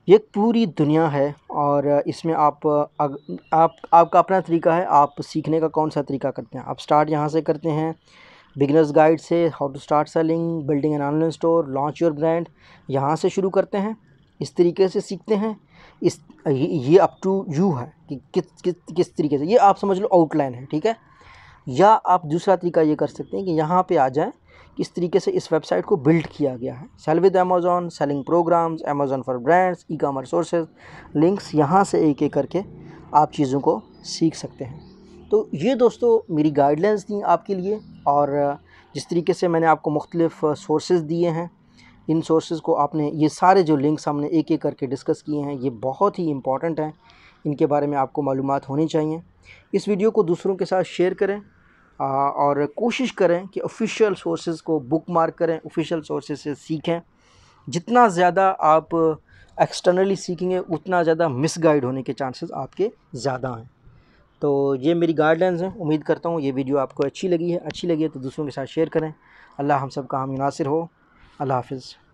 ये पूरी दुनिया है और इसमें आप अग आप आपका अपना तरीका है आप सीखने का कौन सा तरीका करते हैं आप स्टार्ट यहाँ से करते हैं बिगनर्स गाइड से how to start selling building an online store launch your brand यहाँ से शुरू करते हैं इस तरीके से सीखते हैं इस ये, ये अप टू यू है कि किस किस किस तरीके से ये आप समझ लो आउटलाइन है ठीक है या आप दूसरा तरीका ये कर सकते हैं कि यहाँ पे आ जाएं किस तरीके से इस वेबसाइट को बिल्ड किया गया है sell with Amazon selling programs Amazon for brands e commerce sources links यहाँ से एक एक करके आप चीज़ों को सीख सकते हैं तो ये दोस्तों मेरी गाइडलाइंस थी आपके लिए और जिस तरीके से मैंने आपको मुख्तलिफ़ सोर्सेज दिए हैं इन सोर्सेज को आपने ये सारे जो लिंक्स हमने एक एक करके डिस्कस किए हैं ये बहुत ही इंपॉर्टेंट हैं इनके बारे में आपको मालूम होनी चाहिए इस वीडियो को दूसरों के साथ शेयर करें और कोशिश करें कि ऑफिशियल सोर्सेज को बुक मार्क करें ऑफिशियल सोर्सेज से सीखें जितना ज़्यादा आप एक्सटर्नली सीखेंगे उतना ज़्यादा मिस गाइड होने के चांसेस आपके ज़्यादा हैं तो ये मेरी गाइडलाइंस हैं उम्मीद करता हूँ ये वीडियो आपको अच्छी लगी है अच्छी लगी है तो दूसरों के साथ शेयर करें अल्लाह हम सब का हम मुनासर हो अल्लाह हाफिज़